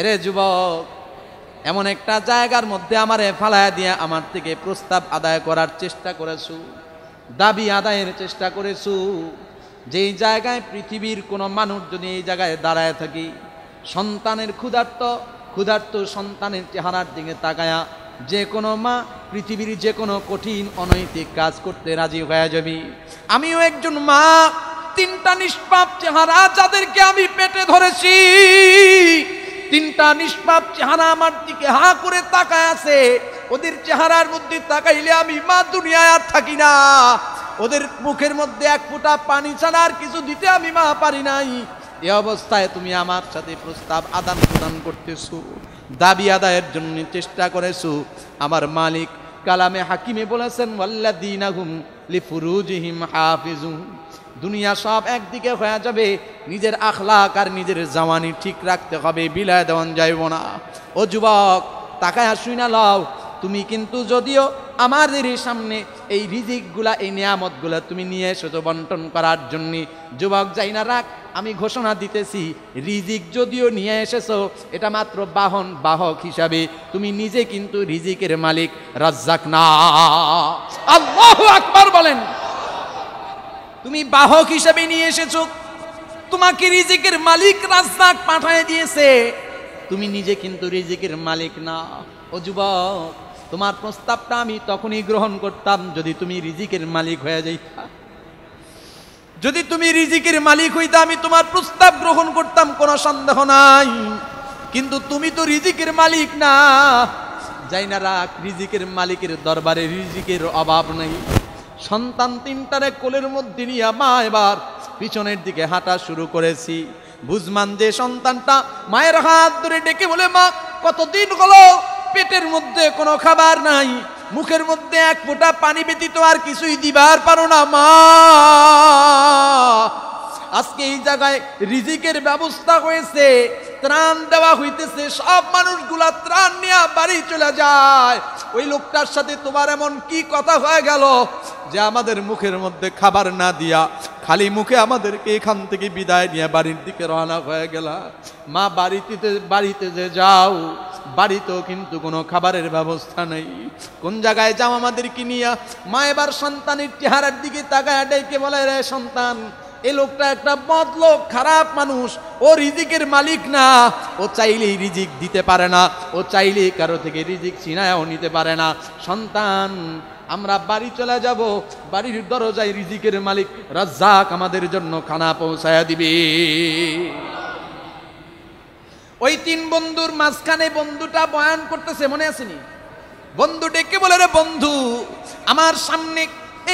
এরে যুবক এমন একটা জায়গার মধ্যে আমার ফালায়া দিয়া আমার থেকে প্রস্তাব আদায় করার চেষ্টা করেছু দাবি আদায়ের চেষ্টা করেছু যেই জায়গায় পৃথিবীর কোনো মানুষ যদি এই জায়গায় দাঁড়ায় থাকি সন্তানের ক্ষুধার্ত ক্ষুধার্ত সন্তানের চেহারার দিকে তাকায়া যে কোনো মা পৃথিবীর যে কোনো কঠিন অনৈতিক কাজ করতে রাজি হয়ে যাবি আমিও একজন মা তিনটা নিষ্পাপ চেহারা যাদেরকে আমি পেটে ধরেছি তিনটা নিষ্পাপ চেহারা আমার দিকে হা করে তাকায় আছে ওদের চেহারার মধ্যে তাকাইলে আমি মা দুনিয়ায় আর থাকি না ওদের মুখের মধ্যে এক ফোঁটা পানি ছাড়া আর কিছু দিতে আমি মা পারি নাই এ অবস্থায় তুমি আমার সাথে প্রস্তাব আদান প্রদান করতেছো দাবি আদায়ের জন্য চেষ্টা করেছো আমার মালিক কালামে হাকিমে বলেছেন ওয়াল্লা দিন আগুম দুনিয়া সব একদিকে হয়ে যাবে নিজের আখলাক আর নিজের জামানি ঠিক রাখতে হবে বিলায় দেওয়ান যাইব না ও যুবক তাকায় শুই না লও তুমি কিন্তু যদিও আমাদের সামনে এই রিজিকগুলা এই নিয়ামতগুলা তুমি নিয়ে তো বন্টন করার জন্য যুবক যাই না রাখ আমি ঘোষণা দিতেছি রিজিক যদিও নিয়ে এসেছো এটা মাত্র বাহন বাহক হিসাবে তুমি নিজে কিন্তু রিজিকের মালিক রাজ্জাক না আল্লাহ আকবার বলেন তুমি বাহক হিসাবে নিয়ে এসেছো তোমাকে রিজিকের মালিক রাজ্জাক পাঠায় দিয়েছে তুমি নিজে কিন্তু রিজিকের মালিক না ও যুবক তোমার প্রস্তাবটা আমি তখনই গ্রহণ করতাম যদি তুমি রিজিকের মালিক হয়ে যাইতা যদি তুমি রিজিকের মালিক হইতা আমি তোমার প্রস্তাব গ্রহণ করতাম কোনো সন্দেহ নাই কিন্তু তুমি তো রিজিকের মালিক না যাই না রাখ রিজিকের মালিকের দরবারে রিজিকের অভাব নাই সন্তান তিনটারে কোলের মধ্যে নিয়ে মা এবার পিছনের দিকে হাঁটা শুরু করেছি বুঝমান যে সন্তানটা মায়ের হাত ধরে ডেকে বলে মা কতদিন হলো পেটের মধ্যে কোনো খাবার নাই মুখের মধ্যে এক ফোঁটা পানি ব্যতীত আর কিছুই দিবার পারো না মা আজকে এই জায়গায় রিজিকের ব্যবস্থা হয়েছে ত্রাণ দেওয়া হইতেছে সব মানুষগুলা ত্রাণ নিয়ে বাড়ি চলে যায় ওই লোকটার সাথে তোমার এমন কি কথা হয়ে গেল যে আমাদের মুখের মধ্যে খাবার না দিয়া খালি মুখে আমাদেরকে এখান থেকে বিদায় নিয়ে বাড়ির দিকে রওনা হয়ে গেল মা বাড়িতে বাড়িতে যে যাও বাড়িতেও কিন্তু কোনো খাবারের ব্যবস্থা নেই কোন জায়গায় যাও আমাদের কিনিয়া মা এবার সন্তানের চেহারার দিকে তাকায় ডেকে বলে রে সন্তান এ লোকটা একটা বদলোক খারাপ মানুষ ও রিজিকের মালিক না ও চাইলেই রিজিক দিতে পারে না ও চাইলেই কারো থেকে রিজিক ছিনায়ও নিতে পারে না সন্তান আমরা বাড়ি চলে যাব বাড়ির দরজায় রিজিকের মালিক রাজ্জাক আমাদের জন্য খানা পৌঁছায়া দিবে ওই তিন বন্ধুর মাঝখানে বন্ধুটা বয়ান করতেছে মনে আসেনি বন্ধু ডেকে বলে রে বন্ধু আমার সামনে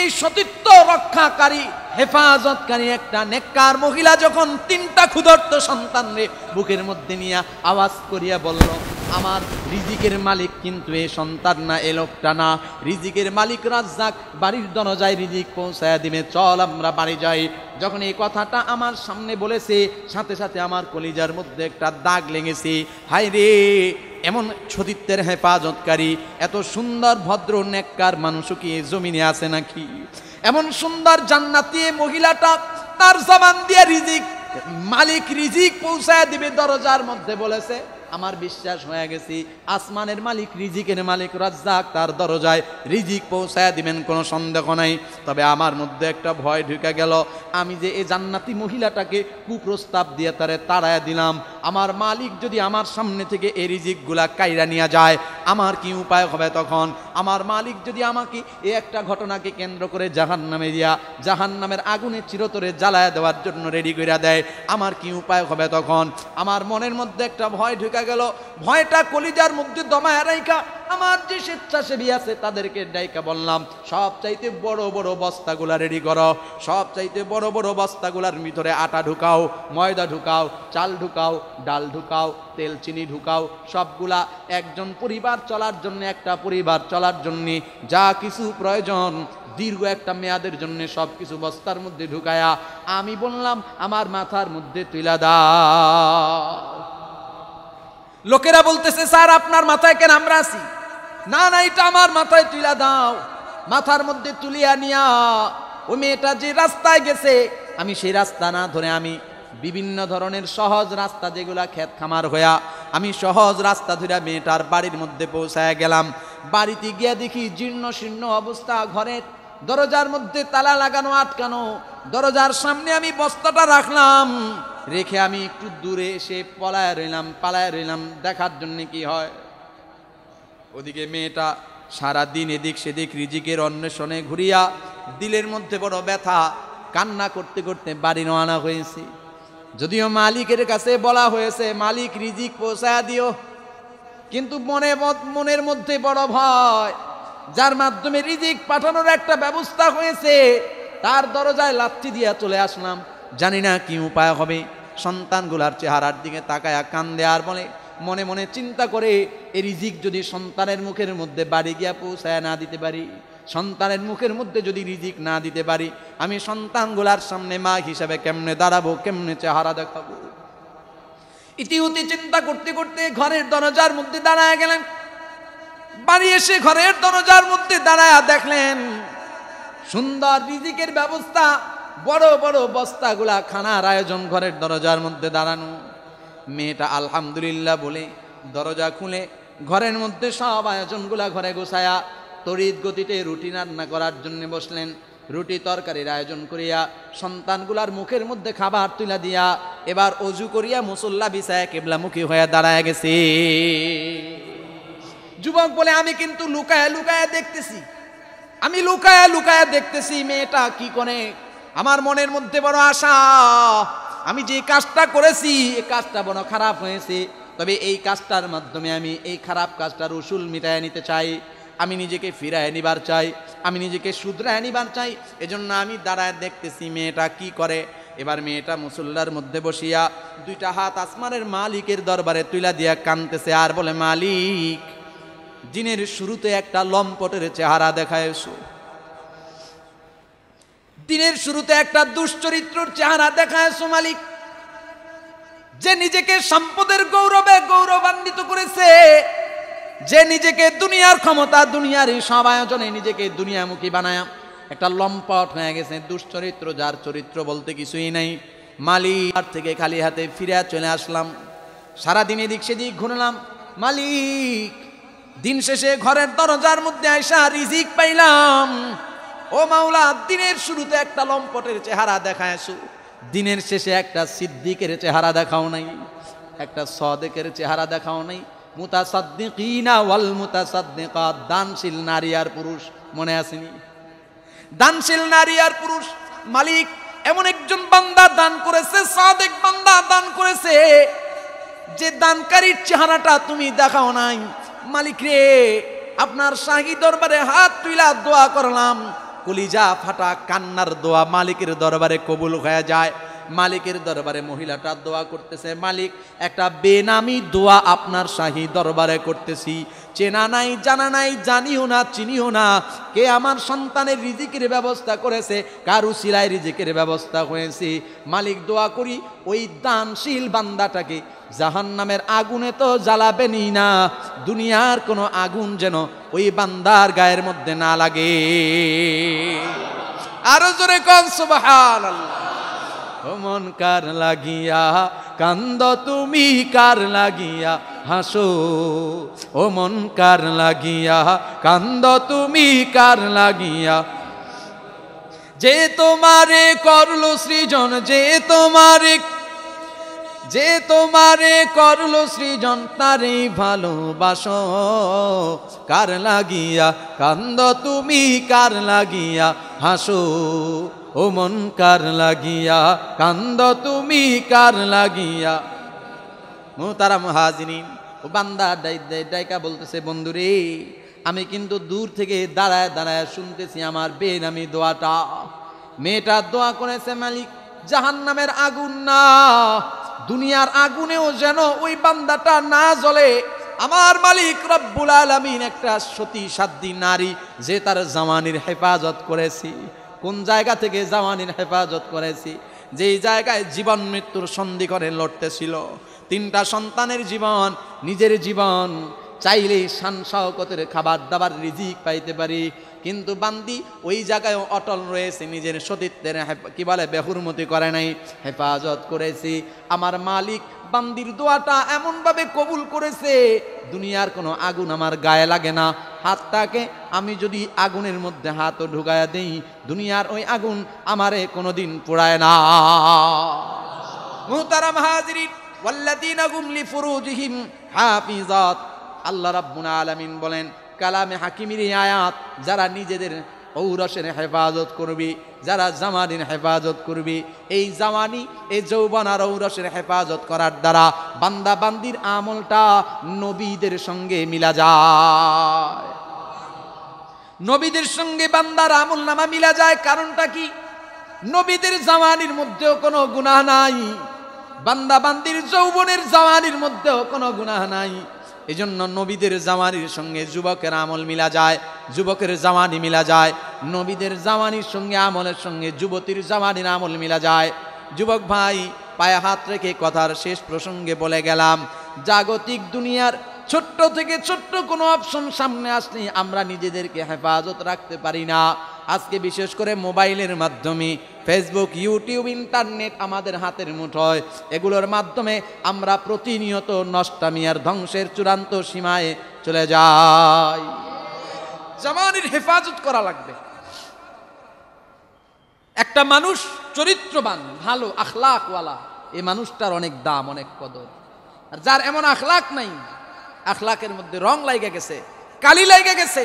এই সতীত্ব রক্ষাকারী হেফাজতকারী একটা নেককার মহিলা যখন তিনটা ক্ষুধার্ত সন্তান রে বুকের মধ্যে নিয়ে আওয়াজ করিয়া বলল আমার রিজিকের মালিক কিন্তু এ সন্তান না এ লোকটা না রিজিকের মালিক রাজ্জাক বাড়ির দনজায় রিজিক পৌঁছায় দিবে চল আমরা বাড়ি যাই যখন এই কথাটা আমার সামনে বলেছে সাথে সাথে আমার কলিজার মধ্যে একটা দাগ লেগেছে হাই রে এমন সতীত্বের হেফাজতকারী এত সুন্দর ভদ্র নেককার মানুষও কি জমিনে আছে নাকি এমন সুন্দর জান্নাতি মহিলাটা তার জবান দিয়ে রিজিক মালিক রিজিক পৌঁছায় দিবে দরজার মধ্যে বলেছে আমার বিশ্বাস হয়ে গেছি আসমানের মালিক রিজিকের মালিক রাজ্জাক তার দরজায় রিজিক পৌঁছায় দিবেন কোনো সন্দেহ নাই তবে আমার মধ্যে একটা ভয় ঢুকে গেল আমি যে এই জান্নাতি মহিলাটাকে কুপ্রস্তাব দিয়ে তারে তাড়ায় দিলাম আমার মালিক যদি আমার সামনে থেকে এই রিজিকগুলা কাইরা নিয়ে যায় আমার কি উপায় হবে তখন আমার মালিক যদি আমাকে এ একটা ঘটনাকে কেন্দ্র করে জাহান নামে দিয়া জাহান নামের আগুনে চিরতরে জ্বালায় দেওয়ার জন্য রেডি করে দেয় আমার কি উপায় হবে তখন আমার মনের মধ্যে একটা ভয় ঢুকে হয়ে গেল ভয়টা কলিজার মুক্তি দমায় রাইকা আমার যে স্বেচ্ছাসেবী আছে তাদেরকে ডাইকা বললাম সব চাইতে বড় বড় বস্তাগুলা রেডি করো সব চাইতে বড় বড় বস্তাগুলার ভিতরে আটা ঢুকাও ময়দা ঢুকাও চাল ঢুকাও ডাল ঢুকাও তেল চিনি ঢুকাও সবগুলা একজন পরিবার চলার জন্য একটা পরিবার চলার জন্য যা কিছু প্রয়োজন দীর্ঘ একটা মেয়াদের জন্য সব কিছু বস্তার মধ্যে ঢুকায়া আমি বললাম আমার মাথার মধ্যে তুলা দাও লোকেরা বলতেছে স্যার আপনার মাথায় কেন আমরা আছি না না এটা আমার মাথায় তুলা দাও মাথার মধ্যে তুলিয়া নিয়া ও মেয়েটা যে রাস্তায় গেছে আমি সেই রাস্তা না ধরে আমি বিভিন্ন ধরনের সহজ রাস্তা যেগুলা ক্ষেত খামার হইয়া আমি সহজ রাস্তা ধরে মেয়েটার বাড়ির মধ্যে পৌঁছায় গেলাম বাড়িতে গিয়া দেখি জীর্ণ শীর্ণ অবস্থা ঘরের দরজার মধ্যে তালা লাগানো আটকানো দরজার সামনে আমি বস্তাটা রাখলাম রেখে আমি একটু দূরে এসে পলায় রইলাম পালায় রইলাম দেখার জন্য কি হয় ওদিকে মেয়েটা সারা দিন এদিক সেদিক রিজিকের অন্বেষণে ঘুরিয়া দিলের মধ্যে বড় ব্যথা কান্না করতে করতে বাড়ি রওনা হয়েছি যদিও মালিকের কাছে বলা হয়েছে মালিক রিজিক পৌঁছায় দিও কিন্তু মনে মনের মধ্যে বড় ভয় যার মাধ্যমে রিজিক পাঠানোর একটা ব্যবস্থা হয়েছে তার দরজায় লাচ্ছি দিয়া চলে আসলাম জানি না কি উপায় হবে সন্তানগুলার চেহারার দিকে তাকায় কান আর বলে মনে মনে চিন্তা করে এই রিজিক যদি সন্তানের মুখের মধ্যে বাড়ি গিয়া পৌঁছায় না দিতে পারি সন্তানের মুখের মধ্যে যদি রিজিক না দিতে পারি আমি সন্তানগুলার সামনে মা হিসাবে কেমনে দাঁড়াবো কেমনে চেহারা দেখাবো ইতিহতি চিন্তা করতে করতে ঘরের দরজার মধ্যে দাঁড়ায় গেলেন বাড়ি এসে ঘরের দরজার মধ্যে দাঁড়ায় দেখলেন সুন্দর রিজিকের ব্যবস্থা বড় বড় বস্তাগুলা খানার আয়োজন ঘরের দরজার মধ্যে দাঁড়ানো মেয়েটা আলহামদুলিল্লাহ বলে দরজা খুলে ঘরের মধ্যে সব আয়োজনগুলা ঘরে গোছায়া তড়িৎ গতিতে রুটি রান্না করার জন্য বসলেন রুটি তরকারির আয়োজন করিয়া সন্তানগুলার মুখের মধ্যে খাবার তুলা দিয়া এবার অজু করিয়া মুসল্লা বিছায়া কেবলামুখী হয়ে দাঁড়ায় গেছে যুবক বলে আমি কিন্তু লুকায় লুকায় দেখতেছি আমি লুকায় লুকায় দেখতেছি মেয়েটা কি করে আমার মনের মধ্যে বড় আশা আমি যে কাজটা করেছি এই কাজটা বড় খারাপ হয়েছে তবে এই কাজটার মাধ্যমে আমি এই খারাপ কাজটার উসুল মিটায় নিতে চাই আমি নিজেকে ফিরায় নিবার চাই আমি নিজেকে শুধরায় নিবার চাই এজন্য আমি দাঁড়ায় দেখতেছি মেয়েটা কি করে এবার মেয়েটা মুসল্লার মধ্যে বসিয়া দুইটা হাত আসমানের মালিকের দরবারে তুইলা দিয়া কানতেছে আর বলে মালিক দিনের শুরুতে একটা লম্পটের চেহারা দেখায় দিনের শুরুতে একটা দুশ্চরিত্রর চেহারা দেখায় সোমালিক যে নিজেকে সম্পদের গৌরবে গৌরবান্বিত করেছে যে নিজেকে দুনিয়ার ক্ষমতা দুনিয়ার এই সব আয়োজনে নিজেকে দুনিয়ামুখী বানায় একটা লম্পট হয়ে গেছে দুশ্চরিত্র যার চরিত্র বলতে কিছুই নাই মালিক থেকে খালি হাতে ফিরে চলে আসলাম সারাদিন এদিক সেদিক ঘুরলাম মালিক দিন শেষে ঘরের দরজার মধ্যে আইসা রিজিক পাইলাম ও মাওলা দিনের শুরুতে একটা লম্পটের চেহারা দেখায় শুরু দিনের শেষে একটা সিদ্দিকের চেহারা দেখাও নাই একটা সদেকের চেহারা দেখাও নাই মুতাসাদ্দিকিনা ওয়াল মুতাসাদ্দিকাত দানশীল নারী আর পুরুষ মনে আসেনি দানশীল নারী আর পুরুষ মালিক এমন একজন বান্দা দান করেছে সাদেক বান্দা দান করেছে যে দানকারীর চেহারাটা তুমি দেখাও নাই মালিক রে আপনার সাহি দরবারে হাত তুইলা দোয়া করলাম কুলিজা ফাটা কান্নার দোয়া মালিকের দরবারে কবুল হয়ে যায় মালিকের দরবারে মহিলাটা দোয়া করতেছে মালিক একটা বেনামি দোয়া আপনার শাহি দরবারে করতেছি চেনা নাই জানা নাই জানিও না চিনিও না কে আমার সন্তানের রিজিকের ব্যবস্থা করেছে কারু সিলাই রিজিকের ব্যবস্থা হয়েছে মালিক দোয়া করি ওই দানশীল বান্দাটাকে জাহান নামের আগুনে তো জ্বালাবেনি না দুনিয়ার কোনো আগুন যেন ওই বান্দার গায়ের মধ্যে না লাগে আরো জোরে কন মন কার লাগিয়া কান্দ তুমি কার লাগিয়া হাসো ও মন কার লাগিয়া কান্দ তুমি কার লাগিয়া যে তোমারে করলো সৃজন যে তোমারে যে তোমারে করল সৃজন তারে ভালোবাস কার লাগিয়া কান্দ তুমি কার লাগিয়া হাসো ও মন কার লাগিয়া কান্দ তুমি কার লাগিয়া মো তারা মহাজিনী ও বান্দা ডাইকা বলতেছে বন্ধুরে আমি কিন্তু দূর থেকে দাঁড়ায় দাঁড়ায় শুনতেছি আমার বেনামি দোয়াটা মেয়েটা দোয়া করেছে মালিক জাহান্নামের আগুন না দুনিয়ার আগুনেও যেন ওই বান্দাটা না জ্বলে আমার মালিক রব্বুল আলমিন একটা সতী সাধ্যী নারী যে তার জামানির হেফাজত করেছি কোন জায়গা থেকে জামানির হেফাজত করেছি যেই জায়গায় জীবন মৃত্যুর সন্ধিকরে লড়তেছিল তিনটা সন্তানের জীবন নিজের জীবন চাইলেই সান সহকতের খাবার দাবার রিজিক পাইতে পারি কিন্তু বান্দি ওই জায়গায় অটল রয়েছে নিজের সতীত্বের কি বলে বেহুরমতি করে নাই হেফাজত করেছি আমার মালিক বান্দির দোয়াটা এমনভাবে কবুল করেছে দুনিয়ার কোনো আগুন আমার গায়ে লাগে না হাতটাকে আমি যদি আগুনের মধ্যে হাতও ঢুকায়া দিই দুনিয়ার ওই আগুন আমারে কোনো দিন পোড়ায় না মুহতারাম হাজরিন ওয়াল্লাদিন হাফিজাত আল্লাহ রাব্বুল বলেন কালামে হাকিমির আয়াত যারা নিজেদের ঔরসের হেফাজত করবি যারা জামানির হেফাজত করবি এই জামানি এই যৌবন আর ঔরসের হেফাজত করার দ্বারা বান্দা বান্দির আমলটা নবীদের সঙ্গে মিলা যায় নবীদের সঙ্গে বান্দার আমল নামা মিলা যায় কারণটা কি নবীদের জামানির মধ্যেও কোনো গুনাহ নাই বান্দা বান্দির যৌবনের জামানির মধ্যেও কোনো গুনাহ নাই এই জন্য নবীদের জামানির সঙ্গে যুবকের আমল মিলা যায় যুবকের জামানি মিলা যায় নবীদের জামানির সঙ্গে আমলের সঙ্গে যুবতীর জামানির আমল মিলা যায় যুবক ভাই পায়ে হাত রেখে কথার শেষ প্রসঙ্গে বলে গেলাম জাগতিক দুনিয়ার ছোট্ট থেকে ছোট্ট কোনো অপশন সামনে আসলে আমরা নিজেদেরকে হেফাজত রাখতে পারি না আজকে বিশেষ করে মোবাইলের মাধ্যমে ফেসবুক ইউটিউব ইন্টারনেট আমাদের হাতের মুঠোয় এগুলোর মাধ্যমে আমরা প্রতিনিয়ত নষ্টামিয়ার ধ্বংসের চূড়ান্ত সীমায় চলে যাই জামানের হেফাজত করা লাগবে একটা মানুষ চরিত্রবান ভালো আখলাকওয়ালা এই মানুষটার অনেক দাম অনেক কদর আর যার এমন আখলাক নাই আখলাকের মধ্যে রং লাইগে গেছে কালি লাইগে গেছে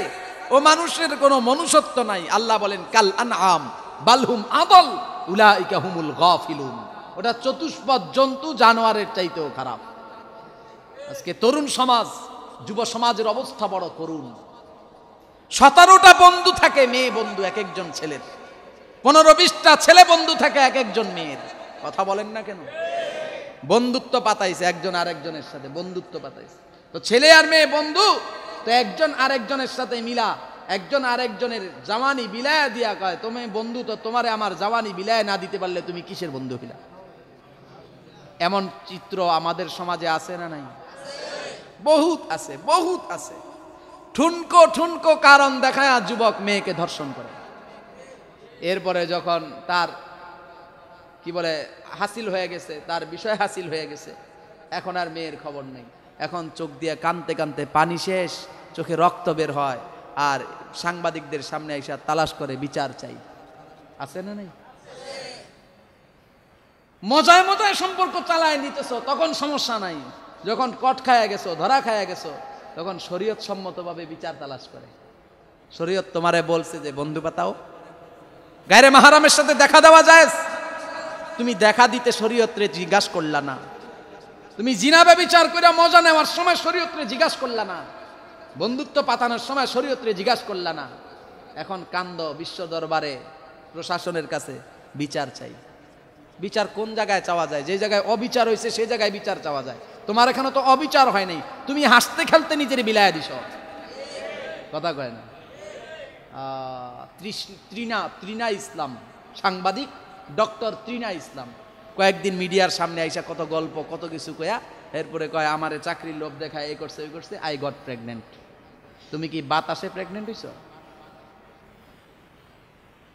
ও মানুষের কোনো মনুষ্যত্ব নাই আল্লাহ বলেন কাল আন আম বালহুম আদল উলাইকা হুমুল গফিলুন ওটা চতুষ্পদ জন্তু জানোয়ারের চাইতেও খারাপ আজকে তরুণ সমাজ যুব সমাজের অবস্থা বড় করুন সতেরোটা বন্ধু থাকে মেয়ে বন্ধু এক একজন ছেলের পনেরো বিশটা ছেলে বন্ধু থাকে এক একজন মেয়ের কথা বলেন না কেন বন্ধুত্ব পাতাইছে একজন আর একজনের সাথে বন্ধুত্ব পাতাইছে তো ছেলে আর মেয়ে বন্ধু তো একজন আর একজনের সাথে মিলা একজন আরেকজনের জামানি বিলায় দিয়া কয় তুমি বন্ধু তো তোমারে আমার জামানি বিলায় না দিতে পারলে তুমি কিসের বন্ধু হিলা এমন চিত্র আমাদের সমাজে আছে না নাই বহুত আছে বহুত আছে ঠুনকো ঠুনকো কারণ দেখায় যুবক মেয়েকে ধর্ষণ করে এরপরে যখন তার কি বলে হাসিল হয়ে গেছে তার বিষয় হাসিল হয়ে গেছে এখন আর মেয়ের খবর নেই এখন চোখ দিয়ে কানতে কানতে পানি শেষ চোখে রক্ত বের হয় আর সাংবাদিকদের সামনে আইসা তালাশ করে বিচার চাই আছে না নাই মজায় মজায় সম্পর্ক চালায় নিতেছ তখন সমস্যা নাই যখন কট খায়া গেছো ধরা খায়া গেছো তখন শরীয়ত সম্মতভাবে বিচার তালাশ করে শরীয়ত তোমারে বলছে যে বন্ধু পাতাও গায়ে মাহারামের সাথে দেখা দেওয়া যায় তুমি দেখা দিতে শরীয়তরে জিজ্ঞাসা করলা না তুমি জিনাবে বিচার করে মজা নেওয়ার সময় শরীয়তরে জিজ্ঞাসা করলা না বন্ধুত্ব পাতানোর সময় শরীয়তরে জিজ্ঞাস করলা না এখন কান্দ বিশ্ব দরবারে প্রশাসনের কাছে বিচার চাই বিচার কোন জায়গায় চাওয়া যায় যে জায়গায় অবিচার হয়েছে সেই জায়গায় বিচার চাওয়া যায় তোমার এখানে তো অবিচার হয় নাই তুমি হাসতে খেলতে নিজের বিলায় দিস কথা কয় না ত্রিনা ত্রিনা ইসলাম সাংবাদিক ডক্টর ত্রিনা ইসলাম কয়েকদিন মিডিয়ার সামনে আইসা কত গল্প কত কিছু কয়া এরপরে কয় আমারে চাকরির লোভ দেখায় এ করছে ওই করছে আই গট প্রেগনেন্ট তুমি কি বাতাসে প্রেগনেন্ট হইছ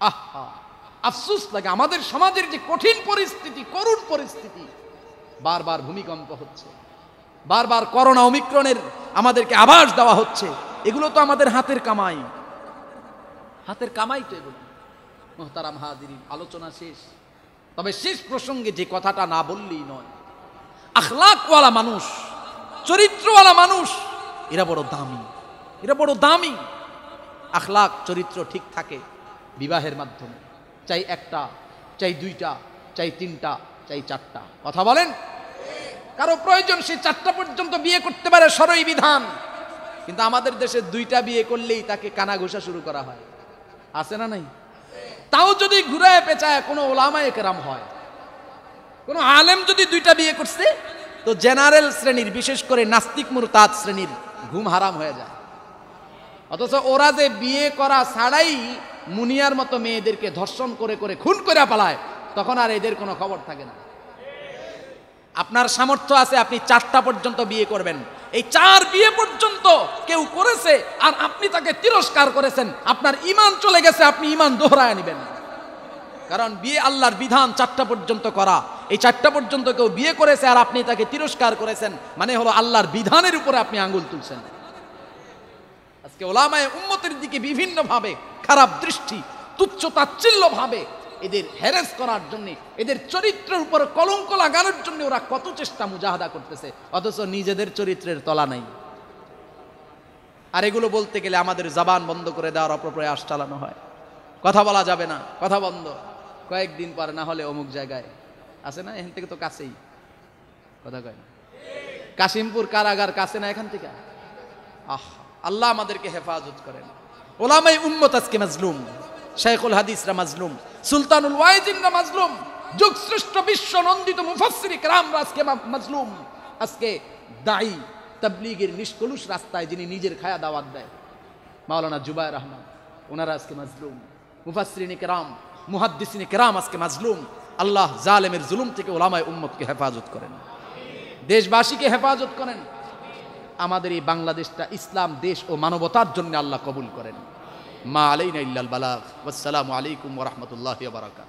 আহা আফসুস লাগে আমাদের সমাজের যে কঠিন পরিস্থিতি করুণ পরিস্থিতি বারবার ভূমিকম্প হচ্ছে বারবার করোনা অমিক্রণের আমাদেরকে আভাস দেওয়া হচ্ছে এগুলো তো আমাদের হাতের কামাই হাতের কামাই তো এগুলো মোহতারাম হাজির আলোচনা শেষ তবে শেষ প্রসঙ্গে যে কথাটা না বললেই নয় আখলাকওয়ালা মানুষ চরিত্রওয়ালা মানুষ এরা বড় দামি এটা বড় দামি আখলাক চরিত্র ঠিক থাকে বিবাহের মাধ্যমে চাই একটা চাই দুইটা চাই তিনটা চাই চারটা কথা বলেন কারো প্রয়োজন সে চারটা পর্যন্ত বিয়ে করতে পারে সরই বিধান কিন্তু আমাদের দেশে দুইটা বিয়ে করলেই তাকে কানা ঘোষা শুরু করা হয় আছে না নাই তাও যদি ঘুরায় পেঁচায় কোনো ওলামায় কেরাম হয় কোনো আলেম যদি দুইটা বিয়ে করছে তো জেনারেল শ্রেণীর বিশেষ করে নাস্তিক মুরতাদ শ্রেণীর ঘুম হারাম হয়ে যায় অথচ ওরা যে বিয়ে করা ছাড়াই মুনিয়ার মতো মেয়েদেরকে ধর্ষণ করে করে খুন করে পালায় তখন আর এদের কোনো খবর থাকে না আপনার সামর্থ্য আছে আপনি চারটা পর্যন্ত বিয়ে করবেন এই চার বিয়ে পর্যন্ত কেউ করেছে আর আপনি তাকে তিরস্কার করেছেন আপনার ইমান চলে গেছে আপনি ইমান দোহরায় নেবেন কারণ বিয়ে আল্লাহর বিধান চারটা পর্যন্ত করা এই চারটা পর্যন্ত কেউ বিয়ে করেছে আর আপনি তাকে তিরস্কার করেছেন মানে হলো আল্লাহর বিধানের উপরে আপনি আঙুল তুলছেন আজকে ওলামায় উন্মতের দিকে বিভিন্নভাবে খারাপ দৃষ্টি তুচ্ছ তাচ্ছিল্য ভাবে এদের হ্যারেস করার জন্য এদের চরিত্রের উপর কলঙ্ক লাগানোর জন্য ওরা কত চেষ্টা মুজাহাদা করতেছে অথচ নিজেদের চরিত্রের তলা নাই আর এগুলো বলতে গেলে আমাদের জবান বন্ধ করে দেওয়ার অপপ্রয়াস চালানো হয় কথা বলা যাবে না কথা বন্ধ কয়েকদিন পরে না হলে অমুক জায়গায় আছে না এখান থেকে তো কাছেই কথা কয় না কাশিমপুর কারাগার কাছে না এখান থেকে আহ আল্লাহ আমাদেরকে হেফাজত করেন ওলামাই উম্মত আজকে মাজলুম শেখুল হাদিসরা মাজলুম সুলতানুল ওয়াইজিনরা মাজলুম শ্রেষ্ঠ বিশ্ব নন্দিত মুফাসির کرامরা আজকে মাজলুম আজকে দায়ী তাবলিগের নিষ্কলুষ রাস্তায় যিনি নিজের খায়া দাওয়াত দেয় মাওলানা জুবাই রহমান ওনারা আজকে মাজলুম মুফাসরিনী ইকরাম মুহাদ্দিসিন ইকরাম আজকে মাজলুম আল্লাহ জালেমের জুলুম থেকে ওলামায় উম্মতকে হেফাজত করেন দেশবাসীকে হেফাজত করেন আমাদের এই বাংলাদেশটা ইসলাম দেশ ও মানবতার জন্য আল্লাহ কবুল করেন মা আলাইনা ইল্লাল বালাগ আসসালামু আলাইকুম ওরহমতুল্লাহ বারাকাত